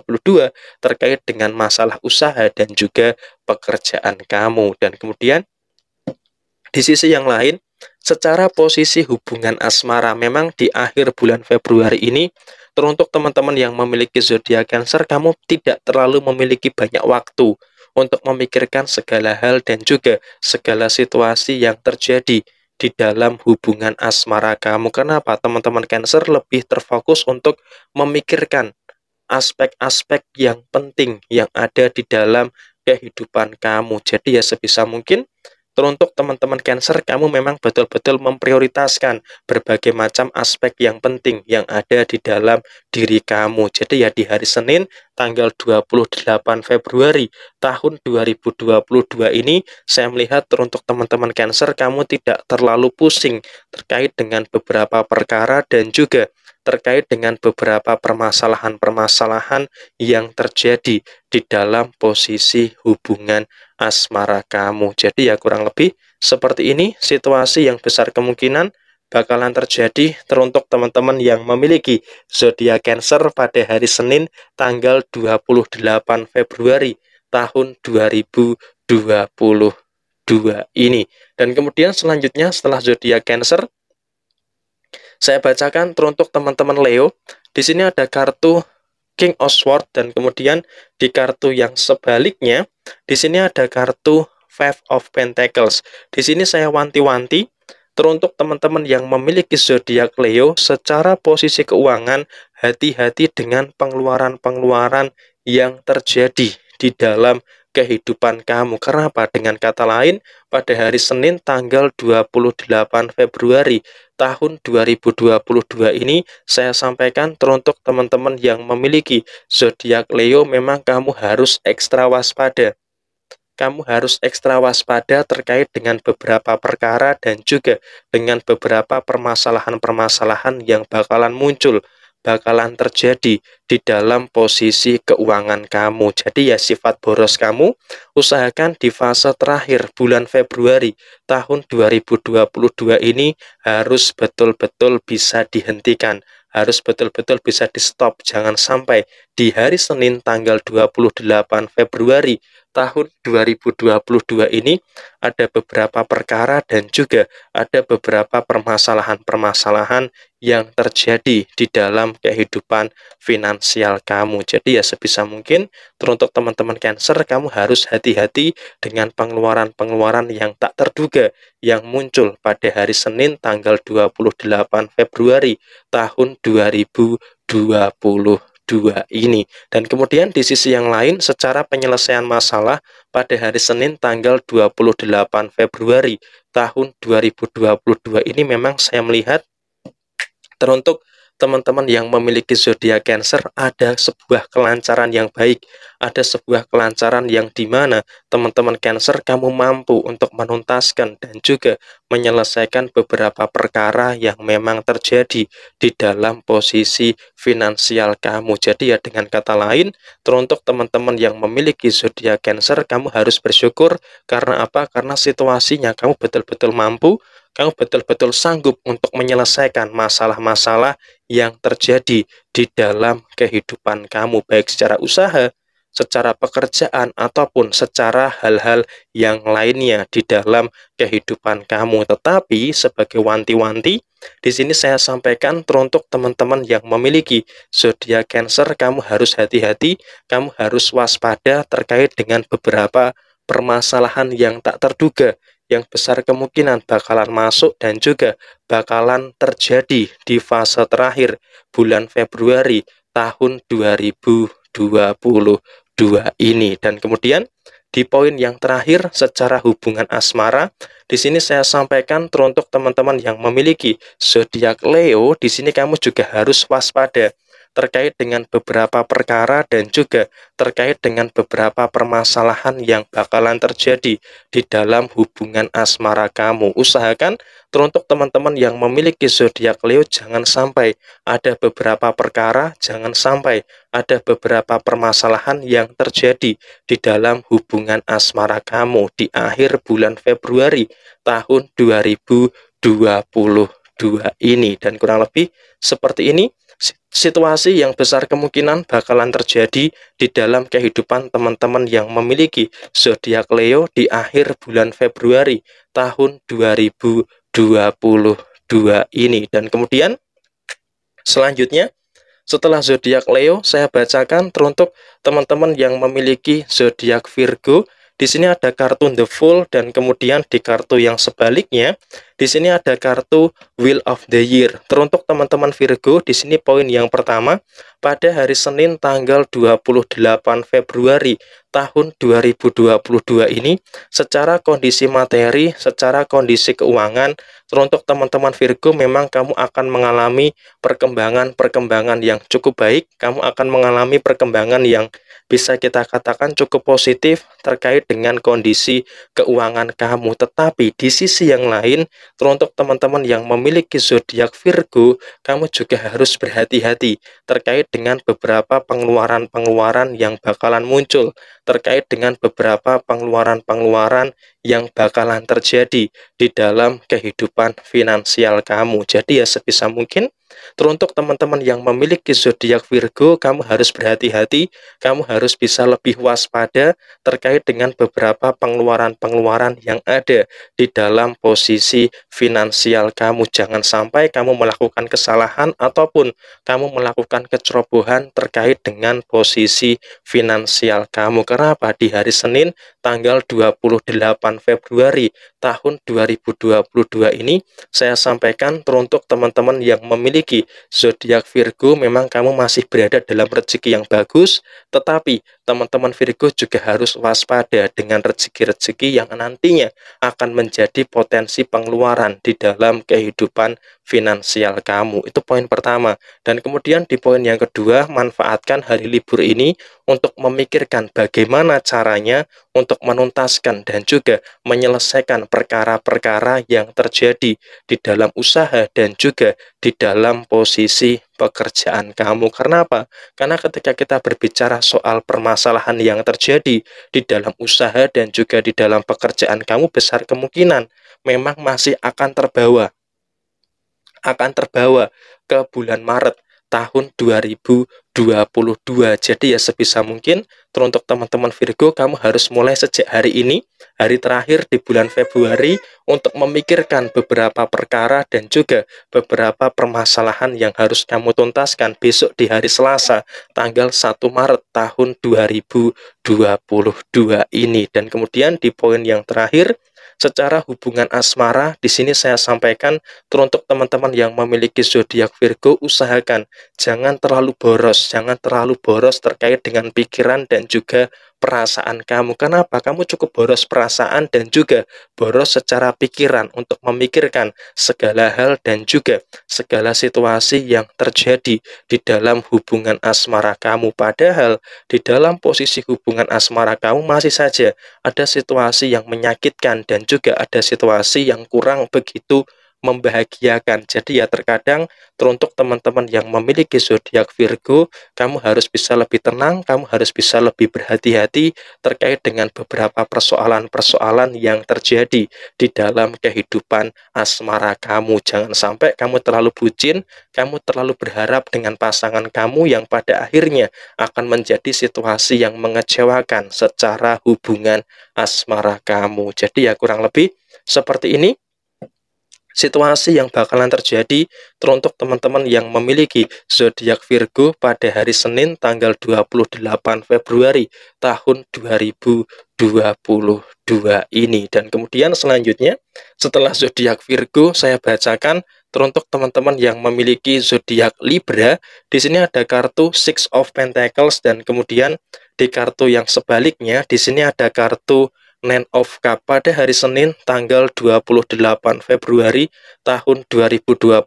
terkait dengan masalah usaha dan juga pekerjaan kamu. Dan kemudian di sisi yang lain, secara posisi hubungan asmara memang di akhir bulan Februari ini teruntuk teman-teman yang memiliki zodiak Cancer kamu tidak terlalu memiliki banyak waktu untuk memikirkan segala hal dan juga segala situasi yang terjadi di dalam hubungan asmara kamu. Kenapa teman-teman Cancer lebih terfokus untuk memikirkan aspek-aspek yang penting yang ada di dalam kehidupan kamu. Jadi ya sebisa mungkin teruntuk teman-teman Cancer kamu memang betul-betul memprioritaskan berbagai macam aspek yang penting yang ada di dalam diri kamu. Jadi ya di hari Senin tanggal 28 Februari tahun 2022 ini saya melihat teruntuk teman-teman Cancer kamu tidak terlalu pusing terkait dengan beberapa perkara dan juga terkait dengan beberapa permasalahan-permasalahan yang terjadi di dalam posisi hubungan asmara kamu. Jadi ya kurang lebih seperti ini situasi yang besar kemungkinan bakalan terjadi teruntuk teman-teman yang memiliki zodiak Cancer pada hari Senin tanggal 28 Februari tahun 2022 ini. Dan kemudian selanjutnya setelah zodiak Cancer saya bacakan teruntuk teman-teman Leo. Di sini ada kartu King of Sword dan kemudian di kartu yang sebaliknya di sini ada kartu Five of Pentacles. Di sini saya wanti-wanti teruntuk teman-teman yang memiliki zodiak Leo secara posisi keuangan hati-hati dengan pengeluaran-pengeluaran yang terjadi di dalam kehidupan kamu. Karena apa? Dengan kata lain, pada hari Senin tanggal 28 Februari tahun 2022 ini saya sampaikan teruntuk teman-teman yang memiliki zodiak Leo memang kamu harus ekstra waspada. Kamu harus ekstra waspada terkait dengan beberapa perkara dan juga dengan beberapa permasalahan-permasalahan yang bakalan muncul bakalan terjadi di dalam posisi keuangan kamu. Jadi ya sifat boros kamu usahakan di fase terakhir bulan Februari tahun 2022 ini harus betul-betul bisa dihentikan harus betul-betul bisa di stop jangan sampai di hari Senin tanggal 28 Februari tahun 2022 ini ada beberapa perkara dan juga ada beberapa permasalahan-permasalahan yang terjadi di dalam kehidupan finansial kamu. Jadi ya sebisa mungkin teruntuk teman-teman Cancer kamu harus hati-hati dengan pengeluaran-pengeluaran yang tak terduga yang muncul pada hari Senin tanggal 28 Februari tahun 2022 dua ini. Dan kemudian di sisi yang lain, secara penyelesaian masalah pada hari Senin tanggal 28 Februari tahun 2022 ini memang saya melihat teruntuk teman-teman yang memiliki zodiak Cancer ada sebuah kelancaran yang baik, ada sebuah kelancaran yang dimana teman-teman Cancer kamu mampu untuk menuntaskan dan juga menyelesaikan beberapa perkara yang memang terjadi di dalam posisi finansial kamu. Jadi ya dengan kata lain, teruntuk teman-teman yang memiliki zodiak Cancer kamu harus bersyukur karena apa? Karena situasinya kamu betul-betul mampu kamu betul-betul sanggup untuk menyelesaikan masalah-masalah yang terjadi di dalam kehidupan kamu, baik secara usaha, secara pekerjaan, ataupun secara hal-hal yang lainnya di dalam kehidupan kamu. Tetapi, sebagai wanti-wanti, di sini saya sampaikan teruntuk teman-teman yang memiliki zodiak Cancer, kamu harus hati-hati, kamu harus waspada terkait dengan beberapa permasalahan yang tak terduga yang besar kemungkinan bakalan masuk dan juga bakalan terjadi di fase terakhir bulan Februari tahun 2022 ini. Dan kemudian di poin yang terakhir secara hubungan asmara, di sini saya sampaikan teruntuk teman-teman yang memiliki zodiak Leo, di sini kamu juga harus waspada terkait dengan beberapa perkara dan juga terkait dengan beberapa permasalahan yang bakalan terjadi di dalam hubungan asmara kamu. Usahakan teruntuk teman-teman yang memiliki zodiak Leo jangan sampai ada beberapa perkara, jangan sampai ada beberapa permasalahan yang terjadi di dalam hubungan asmara kamu di akhir bulan Februari tahun 2022 ini dan kurang lebih seperti ini situasi yang besar kemungkinan bakalan terjadi di dalam kehidupan teman-teman yang memiliki zodiak Leo di akhir bulan Februari tahun 2022 ini. Dan kemudian selanjutnya setelah zodiak Leo saya bacakan teruntuk teman-teman yang memiliki zodiak Virgo. Di sini ada kartu The Fool dan kemudian di kartu yang sebaliknya di sini ada kartu Wheel of the Year. Teruntuk teman-teman Virgo, di sini poin yang pertama, pada hari Senin tanggal 28 Februari tahun 2022 ini, secara kondisi materi, secara kondisi keuangan, teruntuk teman-teman Virgo memang kamu akan mengalami perkembangan-perkembangan yang cukup baik, kamu akan mengalami perkembangan yang bisa kita katakan cukup positif terkait dengan kondisi keuangan kamu. Tetapi di sisi yang lain, Teruntuk teman-teman yang memiliki zodiak Virgo, kamu juga harus berhati-hati terkait dengan beberapa pengeluaran-pengeluaran yang bakalan muncul, terkait dengan beberapa pengeluaran-pengeluaran yang bakalan terjadi di dalam kehidupan finansial kamu. Jadi ya sebisa mungkin Teruntuk teman-teman yang memiliki zodiak Virgo, kamu harus berhati-hati, kamu harus bisa lebih waspada terkait dengan beberapa pengeluaran-pengeluaran yang ada di dalam posisi finansial kamu. Jangan sampai kamu melakukan kesalahan ataupun kamu melakukan kecerobohan terkait dengan posisi finansial kamu. Kenapa? Di hari Senin tanggal 28 Februari tahun 2022 ini saya sampaikan teruntuk teman-teman yang memiliki zodiak Virgo memang kamu masih berada dalam rezeki yang bagus tetapi teman-teman Virgo juga harus waspada dengan rezeki-rezeki yang nantinya akan menjadi potensi pengeluaran di dalam kehidupan finansial kamu. Itu poin pertama. Dan kemudian di poin yang kedua, manfaatkan hari libur ini untuk memikirkan bagaimana caranya untuk menuntaskan dan juga menyelesaikan perkara-perkara yang terjadi di dalam usaha dan juga di dalam posisi pekerjaan kamu. Karena apa? Karena ketika kita berbicara soal permasalahan yang terjadi di dalam usaha dan juga di dalam pekerjaan kamu besar kemungkinan memang masih akan terbawa akan terbawa ke bulan Maret tahun 2022. Jadi ya sebisa mungkin teruntuk teman-teman Virgo kamu harus mulai sejak hari ini, hari terakhir di bulan Februari untuk memikirkan beberapa perkara dan juga beberapa permasalahan yang harus kamu tuntaskan besok di hari Selasa tanggal 1 Maret tahun 2022 ini. Dan kemudian di poin yang terakhir secara hubungan asmara, di sini saya sampaikan teruntuk teman-teman yang memiliki zodiak Virgo, usahakan jangan terlalu boros, jangan terlalu boros terkait dengan pikiran dan juga perasaan kamu. Kenapa? Kamu cukup boros perasaan dan juga boros secara pikiran untuk memikirkan segala hal dan juga segala situasi yang terjadi di dalam hubungan asmara kamu. Padahal di dalam posisi hubungan asmara kamu masih saja ada situasi yang menyakitkan dan juga ada situasi yang kurang begitu membahagiakan. Jadi ya terkadang teruntuk teman-teman yang memiliki zodiak Virgo, kamu harus bisa lebih tenang, kamu harus bisa lebih berhati-hati terkait dengan beberapa persoalan-persoalan yang terjadi di dalam kehidupan asmara kamu. Jangan sampai kamu terlalu bucin, kamu terlalu berharap dengan pasangan kamu yang pada akhirnya akan menjadi situasi yang mengecewakan secara hubungan asmara kamu. Jadi ya kurang lebih seperti ini situasi yang bakalan terjadi teruntuk teman-teman yang memiliki zodiak Virgo pada hari Senin tanggal 28 Februari tahun 2022 ini. Dan kemudian selanjutnya setelah zodiak Virgo saya bacakan teruntuk teman-teman yang memiliki zodiak Libra, di sini ada kartu Six of Pentacles dan kemudian di kartu yang sebaliknya di sini ada kartu Nen of Cup pada hari Senin tanggal 28 Februari tahun 2022.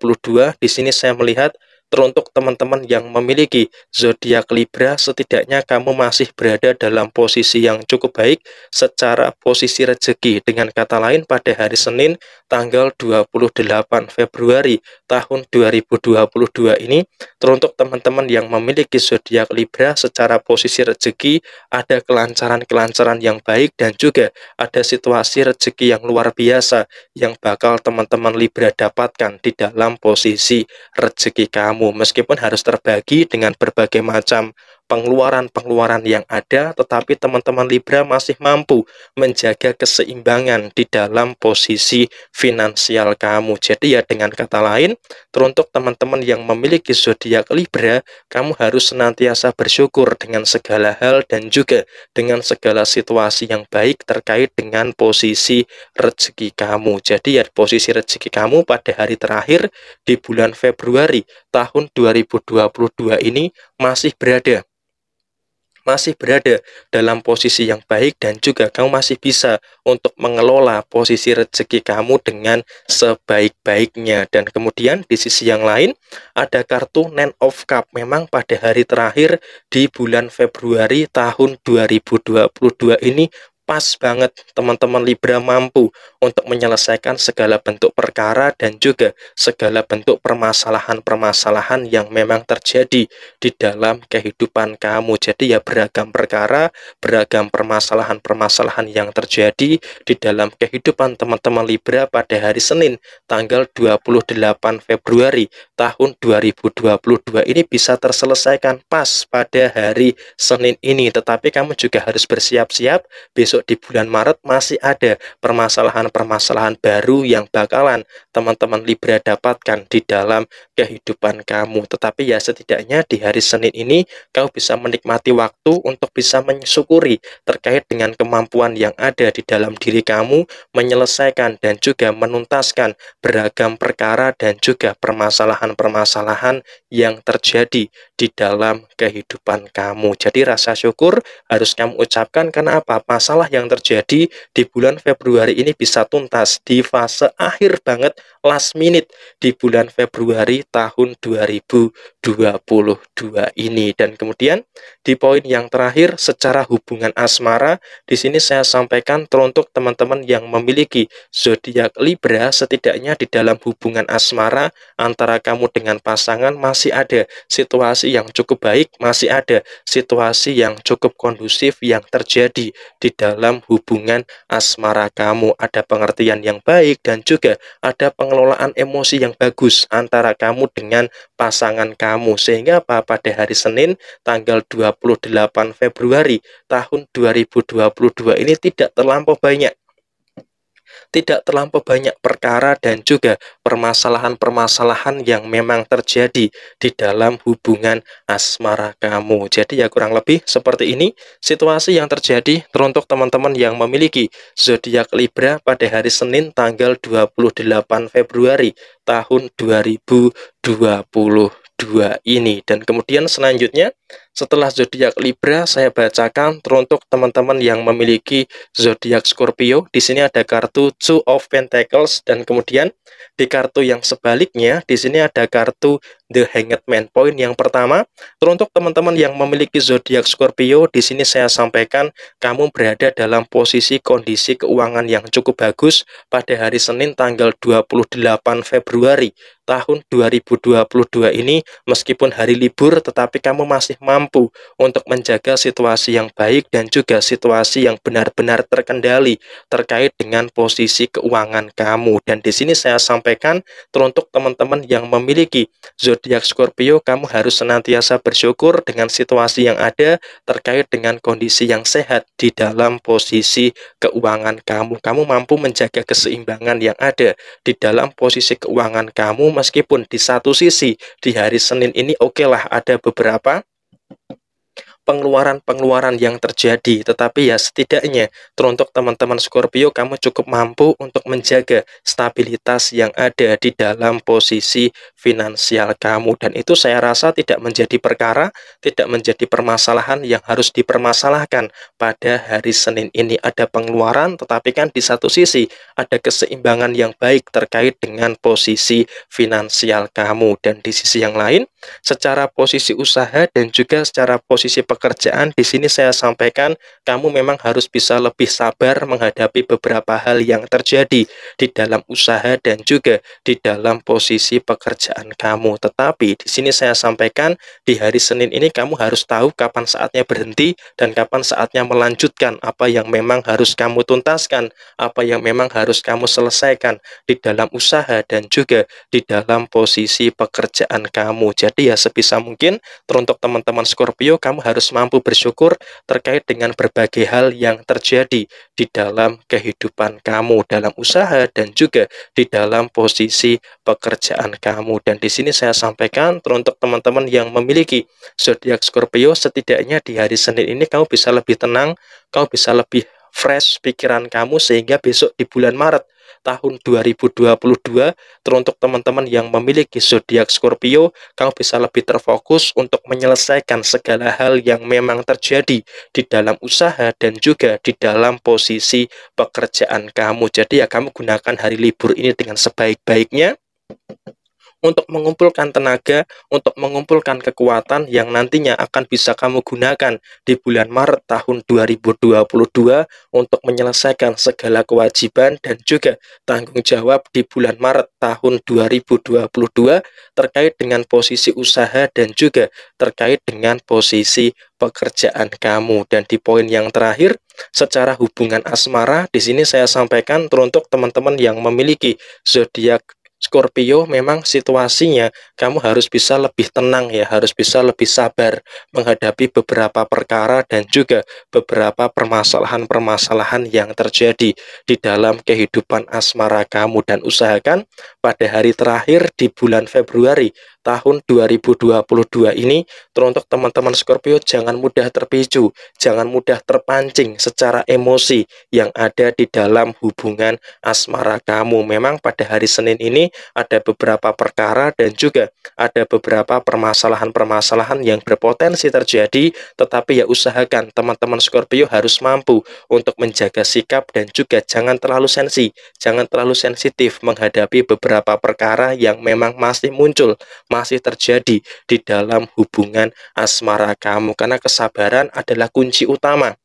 Di sini saya melihat Teruntuk teman-teman yang memiliki zodiak Libra, setidaknya kamu masih berada dalam posisi yang cukup baik secara posisi rezeki. Dengan kata lain, pada hari Senin tanggal 28 Februari tahun 2022 ini, teruntuk teman-teman yang memiliki zodiak Libra secara posisi rezeki, ada kelancaran-kelancaran yang baik dan juga ada situasi rezeki yang luar biasa yang bakal teman-teman Libra dapatkan di dalam posisi rezeki kamu kamu meskipun harus terbagi dengan berbagai macam pengeluaran-pengeluaran yang ada, tetapi teman-teman Libra masih mampu menjaga keseimbangan di dalam posisi finansial kamu. Jadi ya dengan kata lain, teruntuk teman-teman yang memiliki zodiak Libra, kamu harus senantiasa bersyukur dengan segala hal dan juga dengan segala situasi yang baik terkait dengan posisi rezeki kamu. Jadi ya posisi rezeki kamu pada hari terakhir di bulan Februari tahun 2022 ini masih berada masih berada dalam posisi yang baik dan juga kamu masih bisa untuk mengelola posisi rezeki kamu dengan sebaik-baiknya. Dan kemudian di sisi yang lain ada kartu Nine of Cup. Memang pada hari terakhir di bulan Februari tahun 2022 ini pas banget teman-teman Libra mampu untuk menyelesaikan segala bentuk perkara dan juga segala bentuk permasalahan-permasalahan yang memang terjadi di dalam kehidupan kamu. Jadi ya beragam perkara, beragam permasalahan-permasalahan yang terjadi di dalam kehidupan teman-teman Libra pada hari Senin tanggal 28 Februari tahun 2022 ini bisa terselesaikan pas pada hari Senin ini. Tetapi kamu juga harus bersiap-siap besok untuk di bulan Maret masih ada permasalahan-permasalahan baru yang bakalan teman-teman Libra dapatkan di dalam kehidupan kamu. Tetapi ya setidaknya di hari Senin ini kau bisa menikmati waktu untuk bisa mensyukuri terkait dengan kemampuan yang ada di dalam diri kamu menyelesaikan dan juga menuntaskan beragam perkara dan juga permasalahan-permasalahan yang terjadi di dalam kehidupan kamu. Jadi rasa syukur harus kamu ucapkan karena apa? Masalah yang terjadi di bulan Februari ini bisa tuntas di fase akhir banget last minute di bulan Februari tahun 2000. 22 ini dan kemudian di poin yang terakhir secara hubungan asmara di sini saya sampaikan teruntuk teman-teman yang memiliki zodiak Libra setidaknya di dalam hubungan asmara antara kamu dengan pasangan masih ada situasi yang cukup baik masih ada situasi yang cukup kondusif yang terjadi di dalam hubungan asmara kamu ada pengertian yang baik dan juga ada pengelolaan emosi yang bagus antara kamu dengan pasangan kamu. Sehingga apa? Pada hari Senin tanggal 28 Februari tahun 2022 ini tidak terlampau banyak tidak terlampau banyak perkara dan juga permasalahan-permasalahan yang memang terjadi di dalam hubungan asmara kamu. Jadi ya kurang lebih seperti ini situasi yang terjadi teruntuk teman-teman yang memiliki zodiak Libra pada hari Senin tanggal 28 Februari tahun 2022 ini. Dan kemudian selanjutnya setelah zodiak Libra, saya bacakan teruntuk teman-teman yang memiliki zodiak Scorpio. Di sini ada kartu Two of Pentacles dan kemudian di kartu yang sebaliknya di sini ada kartu The Hanged Man. Poin yang pertama, teruntuk teman-teman yang memiliki zodiak Scorpio, di sini saya sampaikan kamu berada dalam posisi kondisi keuangan yang cukup bagus pada hari Senin tanggal 28 Februari tahun 2022 ini meskipun hari libur tetapi kamu masih mampu mampu untuk menjaga situasi yang baik dan juga situasi yang benar-benar terkendali terkait dengan posisi keuangan kamu. Dan di sini saya sampaikan teruntuk teman-teman yang memiliki zodiak Scorpio, kamu harus senantiasa bersyukur dengan situasi yang ada terkait dengan kondisi yang sehat di dalam posisi keuangan kamu. Kamu mampu menjaga keseimbangan yang ada di dalam posisi keuangan kamu meskipun di satu sisi di hari Senin ini okelah okay ada beberapa pengeluaran-pengeluaran yang terjadi. Tetapi ya setidaknya teruntuk teman-teman Scorpio kamu cukup mampu untuk menjaga stabilitas yang ada di dalam posisi finansial kamu dan itu saya rasa tidak menjadi perkara, tidak menjadi permasalahan yang harus dipermasalahkan. Pada hari Senin ini ada pengeluaran tetapi kan di satu sisi ada keseimbangan yang baik terkait dengan posisi finansial kamu dan di sisi yang lain secara posisi usaha dan juga secara posisi pekerjaan di sini saya sampaikan kamu memang harus bisa lebih sabar menghadapi beberapa hal yang terjadi di dalam usaha dan juga di dalam posisi pekerjaan pekerjaan kamu. Tetapi di sini saya sampaikan di hari Senin ini kamu harus tahu kapan saatnya berhenti dan kapan saatnya melanjutkan apa yang memang harus kamu tuntaskan, apa yang memang harus kamu selesaikan di dalam usaha dan juga di dalam posisi pekerjaan kamu. Jadi ya sebisa mungkin teruntuk teman-teman Scorpio kamu harus mampu bersyukur terkait dengan berbagai hal yang terjadi di dalam kehidupan kamu dalam usaha dan juga di dalam posisi pekerjaan kamu dan di sini saya sampaikan untuk teman-teman yang memiliki zodiak Scorpio setidaknya di hari Senin ini kamu bisa lebih tenang, kamu bisa lebih fresh pikiran kamu sehingga besok di bulan Maret tahun 2022 teruntuk teman-teman yang memiliki zodiak Scorpio kamu bisa lebih terfokus untuk menyelesaikan segala hal yang memang terjadi di dalam usaha dan juga di dalam posisi pekerjaan kamu jadi ya kamu gunakan hari libur ini dengan sebaik-baiknya untuk mengumpulkan tenaga, untuk mengumpulkan kekuatan yang nantinya akan bisa kamu gunakan di bulan Maret tahun 2022 untuk menyelesaikan segala kewajiban dan juga tanggung jawab di bulan Maret tahun 2022 terkait dengan posisi usaha dan juga terkait dengan posisi pekerjaan kamu. Dan di poin yang terakhir, secara hubungan asmara, di sini saya sampaikan teruntuk teman-teman yang memiliki zodiak Scorpio memang situasinya kamu harus bisa lebih tenang ya, harus bisa lebih sabar menghadapi beberapa perkara dan juga beberapa permasalahan-permasalahan yang terjadi di dalam kehidupan asmara kamu dan usahakan pada hari terakhir di bulan Februari tahun 2022 ini teruntuk teman-teman Scorpio jangan mudah terpicu, jangan mudah terpancing secara emosi yang ada di dalam hubungan asmara kamu. Memang pada hari Senin ini ada beberapa perkara dan juga ada beberapa permasalahan-permasalahan yang berpotensi terjadi, tetapi ya usahakan teman-teman Scorpio harus mampu untuk menjaga sikap dan juga jangan terlalu sensi, jangan terlalu sensitif menghadapi beberapa perkara yang memang masih muncul, masih terjadi di dalam hubungan asmara kamu karena kesabaran adalah kunci utama.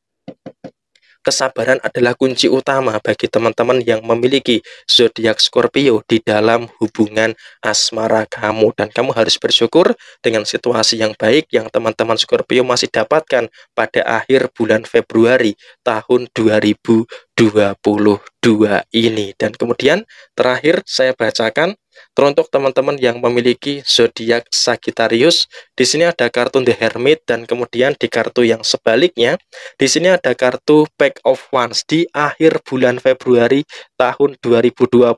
Kesabaran adalah kunci utama bagi teman-teman yang memiliki zodiak Scorpio di dalam hubungan asmara kamu dan kamu harus bersyukur dengan situasi yang baik yang teman-teman Scorpio masih dapatkan pada akhir bulan Februari tahun 2022 ini dan kemudian terakhir saya bacakan Teruntuk teman-teman yang memiliki zodiak Sagittarius, di sini ada kartu The Hermit dan kemudian di kartu yang sebaliknya, di sini ada kartu Pack of Wands di akhir bulan Februari tahun 2022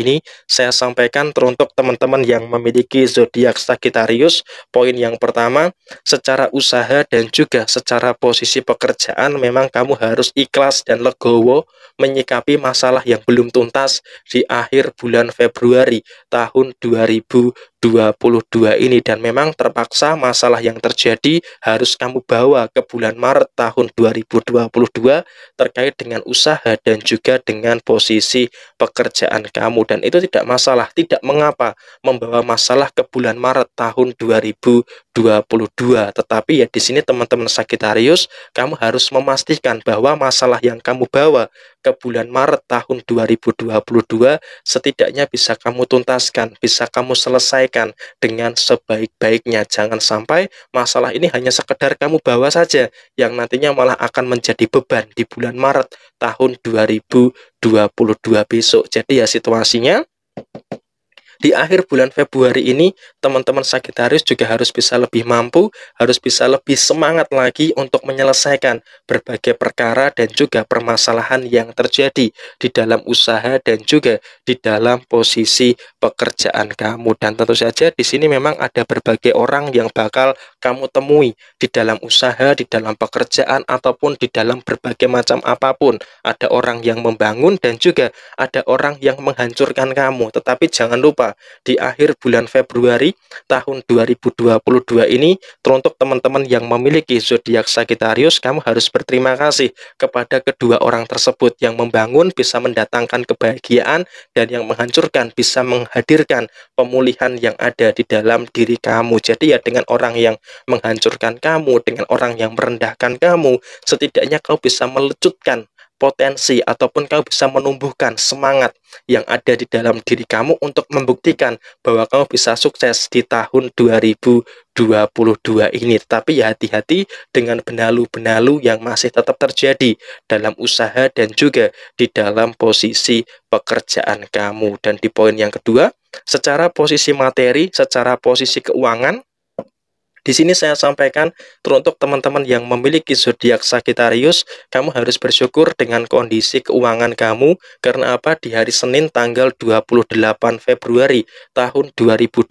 ini. Saya sampaikan teruntuk teman-teman yang memiliki zodiak Sagittarius, poin yang pertama, secara usaha dan juga secara posisi pekerjaan memang kamu harus ikhlas dan legowo menyikapi masalah yang belum tuntas di akhir bulan Februari tahun 2000 2022 ini dan memang terpaksa masalah yang terjadi harus kamu bawa ke bulan Maret tahun 2022 terkait dengan usaha dan juga dengan posisi pekerjaan kamu dan itu tidak masalah, tidak mengapa membawa masalah ke bulan Maret tahun 2022 tetapi ya di sini teman-teman Sagittarius kamu harus memastikan bahwa masalah yang kamu bawa ke bulan Maret tahun 2022 setidaknya bisa kamu tuntaskan, bisa kamu selesai selesaikan dengan sebaik-baiknya. Jangan sampai masalah ini hanya sekedar kamu bawa saja yang nantinya malah akan menjadi beban di bulan Maret tahun 2022 besok. Jadi ya situasinya di akhir bulan Februari ini teman-teman Sagittarius juga harus bisa lebih mampu, harus bisa lebih semangat lagi untuk menyelesaikan berbagai perkara dan juga permasalahan yang terjadi di dalam usaha dan juga di dalam posisi pekerjaan kamu dan tentu saja di sini memang ada berbagai orang yang bakal kamu temui di dalam usaha, di dalam pekerjaan ataupun di dalam berbagai macam apapun. Ada orang yang membangun dan juga ada orang yang menghancurkan kamu, tetapi jangan lupa di akhir bulan Februari tahun 2022 ini teruntuk teman-teman yang memiliki zodiak Sagittarius kamu harus berterima kasih kepada kedua orang tersebut yang membangun bisa mendatangkan kebahagiaan dan yang menghancurkan bisa menghadirkan pemulihan yang ada di dalam diri kamu jadi ya dengan orang yang menghancurkan kamu dengan orang yang merendahkan kamu setidaknya kau bisa melecutkan potensi ataupun kamu bisa menumbuhkan semangat yang ada di dalam diri kamu untuk membuktikan bahwa kamu bisa sukses di tahun 2022 ini. Tapi ya hati-hati dengan benalu-benalu yang masih tetap terjadi dalam usaha dan juga di dalam posisi pekerjaan kamu. Dan di poin yang kedua, secara posisi materi, secara posisi keuangan, di sini saya sampaikan teruntuk teman-teman yang memiliki zodiak Sagittarius, kamu harus bersyukur dengan kondisi keuangan kamu karena apa? Di hari Senin tanggal 28 Februari tahun 2022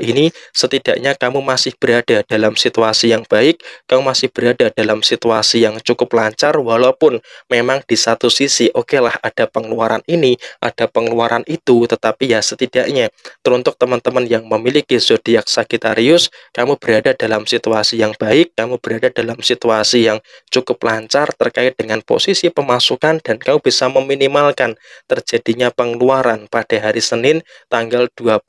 ini setidaknya kamu masih berada dalam situasi yang baik, kamu masih berada dalam situasi yang cukup lancar walaupun memang di satu sisi oke okay lah ada pengeluaran ini, ada pengeluaran itu, tetapi ya setidaknya teruntuk teman-teman yang memiliki zodiak Sagittarius, kamu berada berada dalam situasi yang baik, kamu berada dalam situasi yang cukup lancar terkait dengan posisi pemasukan dan kamu bisa meminimalkan terjadinya pengeluaran pada hari Senin tanggal 28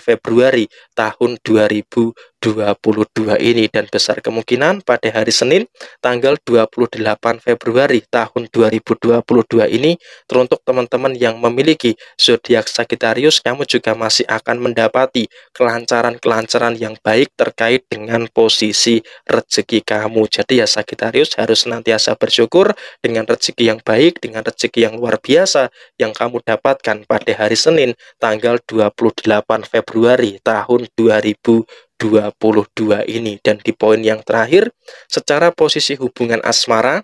Februari tahun 2020. 2022 ini dan besar kemungkinan pada hari Senin tanggal 28 Februari tahun 2022 ini teruntuk teman-teman yang memiliki zodiak Sagittarius kamu juga masih akan mendapati kelancaran-kelancaran yang baik terkait dengan posisi rezeki kamu. Jadi ya Sagittarius harus senantiasa bersyukur dengan rezeki yang baik, dengan rezeki yang luar biasa yang kamu dapatkan pada hari Senin tanggal 28 Februari tahun 2022. 22 ini dan di poin yang terakhir secara posisi hubungan asmara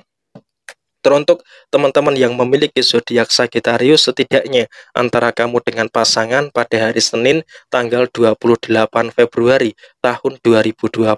teruntuk teman-teman yang memiliki zodiak Sagittarius setidaknya antara kamu dengan pasangan pada hari Senin tanggal 28 Februari tahun 2022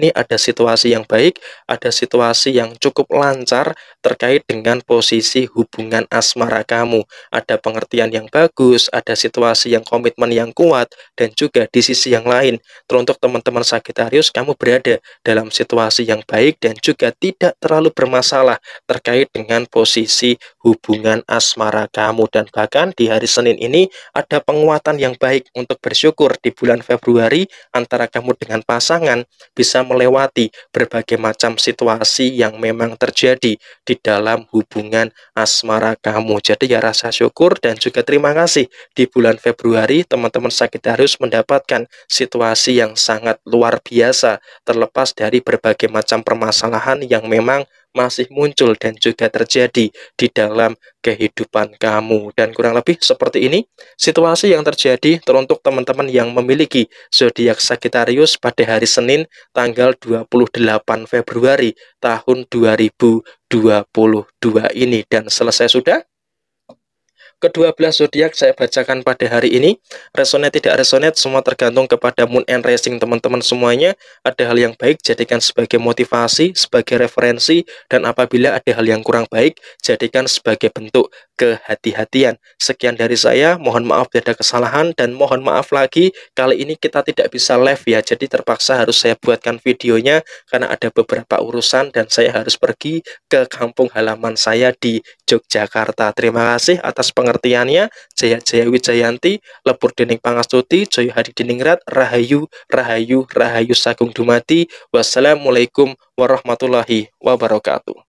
ini ada situasi yang baik, ada situasi yang cukup lancar terkait dengan posisi hubungan asmara kamu. Ada pengertian yang bagus, ada situasi yang komitmen yang kuat, dan juga di sisi yang lain. Teruntuk teman-teman Sagittarius, kamu berada dalam situasi yang baik dan juga tidak terlalu bermasalah terkait dengan posisi hubungan asmara kamu dan bahkan di hari Senin ini ada penguatan yang baik untuk bersyukur di bulan Februari antara kamu dengan pasangan bisa melewati berbagai macam situasi yang memang terjadi di dalam hubungan asmara kamu. Jadi ya rasa syukur dan juga terima kasih di bulan Februari teman-teman sakit harus mendapatkan situasi yang sangat luar biasa terlepas dari berbagai macam permasalahan yang memang masih muncul dan juga terjadi di dalam kehidupan kamu. Dan kurang lebih seperti ini situasi yang terjadi teruntuk teman-teman yang memiliki zodiak Sagittarius pada hari Senin tanggal 28 Februari tahun 2022 ini dan selesai sudah Kedua belas zodiak saya bacakan pada hari ini. Resonate tidak resonate semua tergantung kepada moon and rising teman-teman semuanya. Ada hal yang baik jadikan sebagai motivasi, sebagai referensi dan apabila ada hal yang kurang baik jadikan sebagai bentuk kehati-hatian. Sekian dari saya. Mohon maaf tidak ada kesalahan dan mohon maaf lagi kali ini kita tidak bisa live ya. Jadi terpaksa harus saya buatkan videonya karena ada beberapa urusan dan saya harus pergi ke kampung halaman saya di Yogyakarta. Terima kasih atas pengertiannya. Jaya Jaya Wijayanti, Lebur Dening Pangastuti, Joy Hadi Diningrat, Rahayu, Rahayu, Rahayu Sagung Dumati. Wassalamualaikum warahmatullahi wabarakatuh.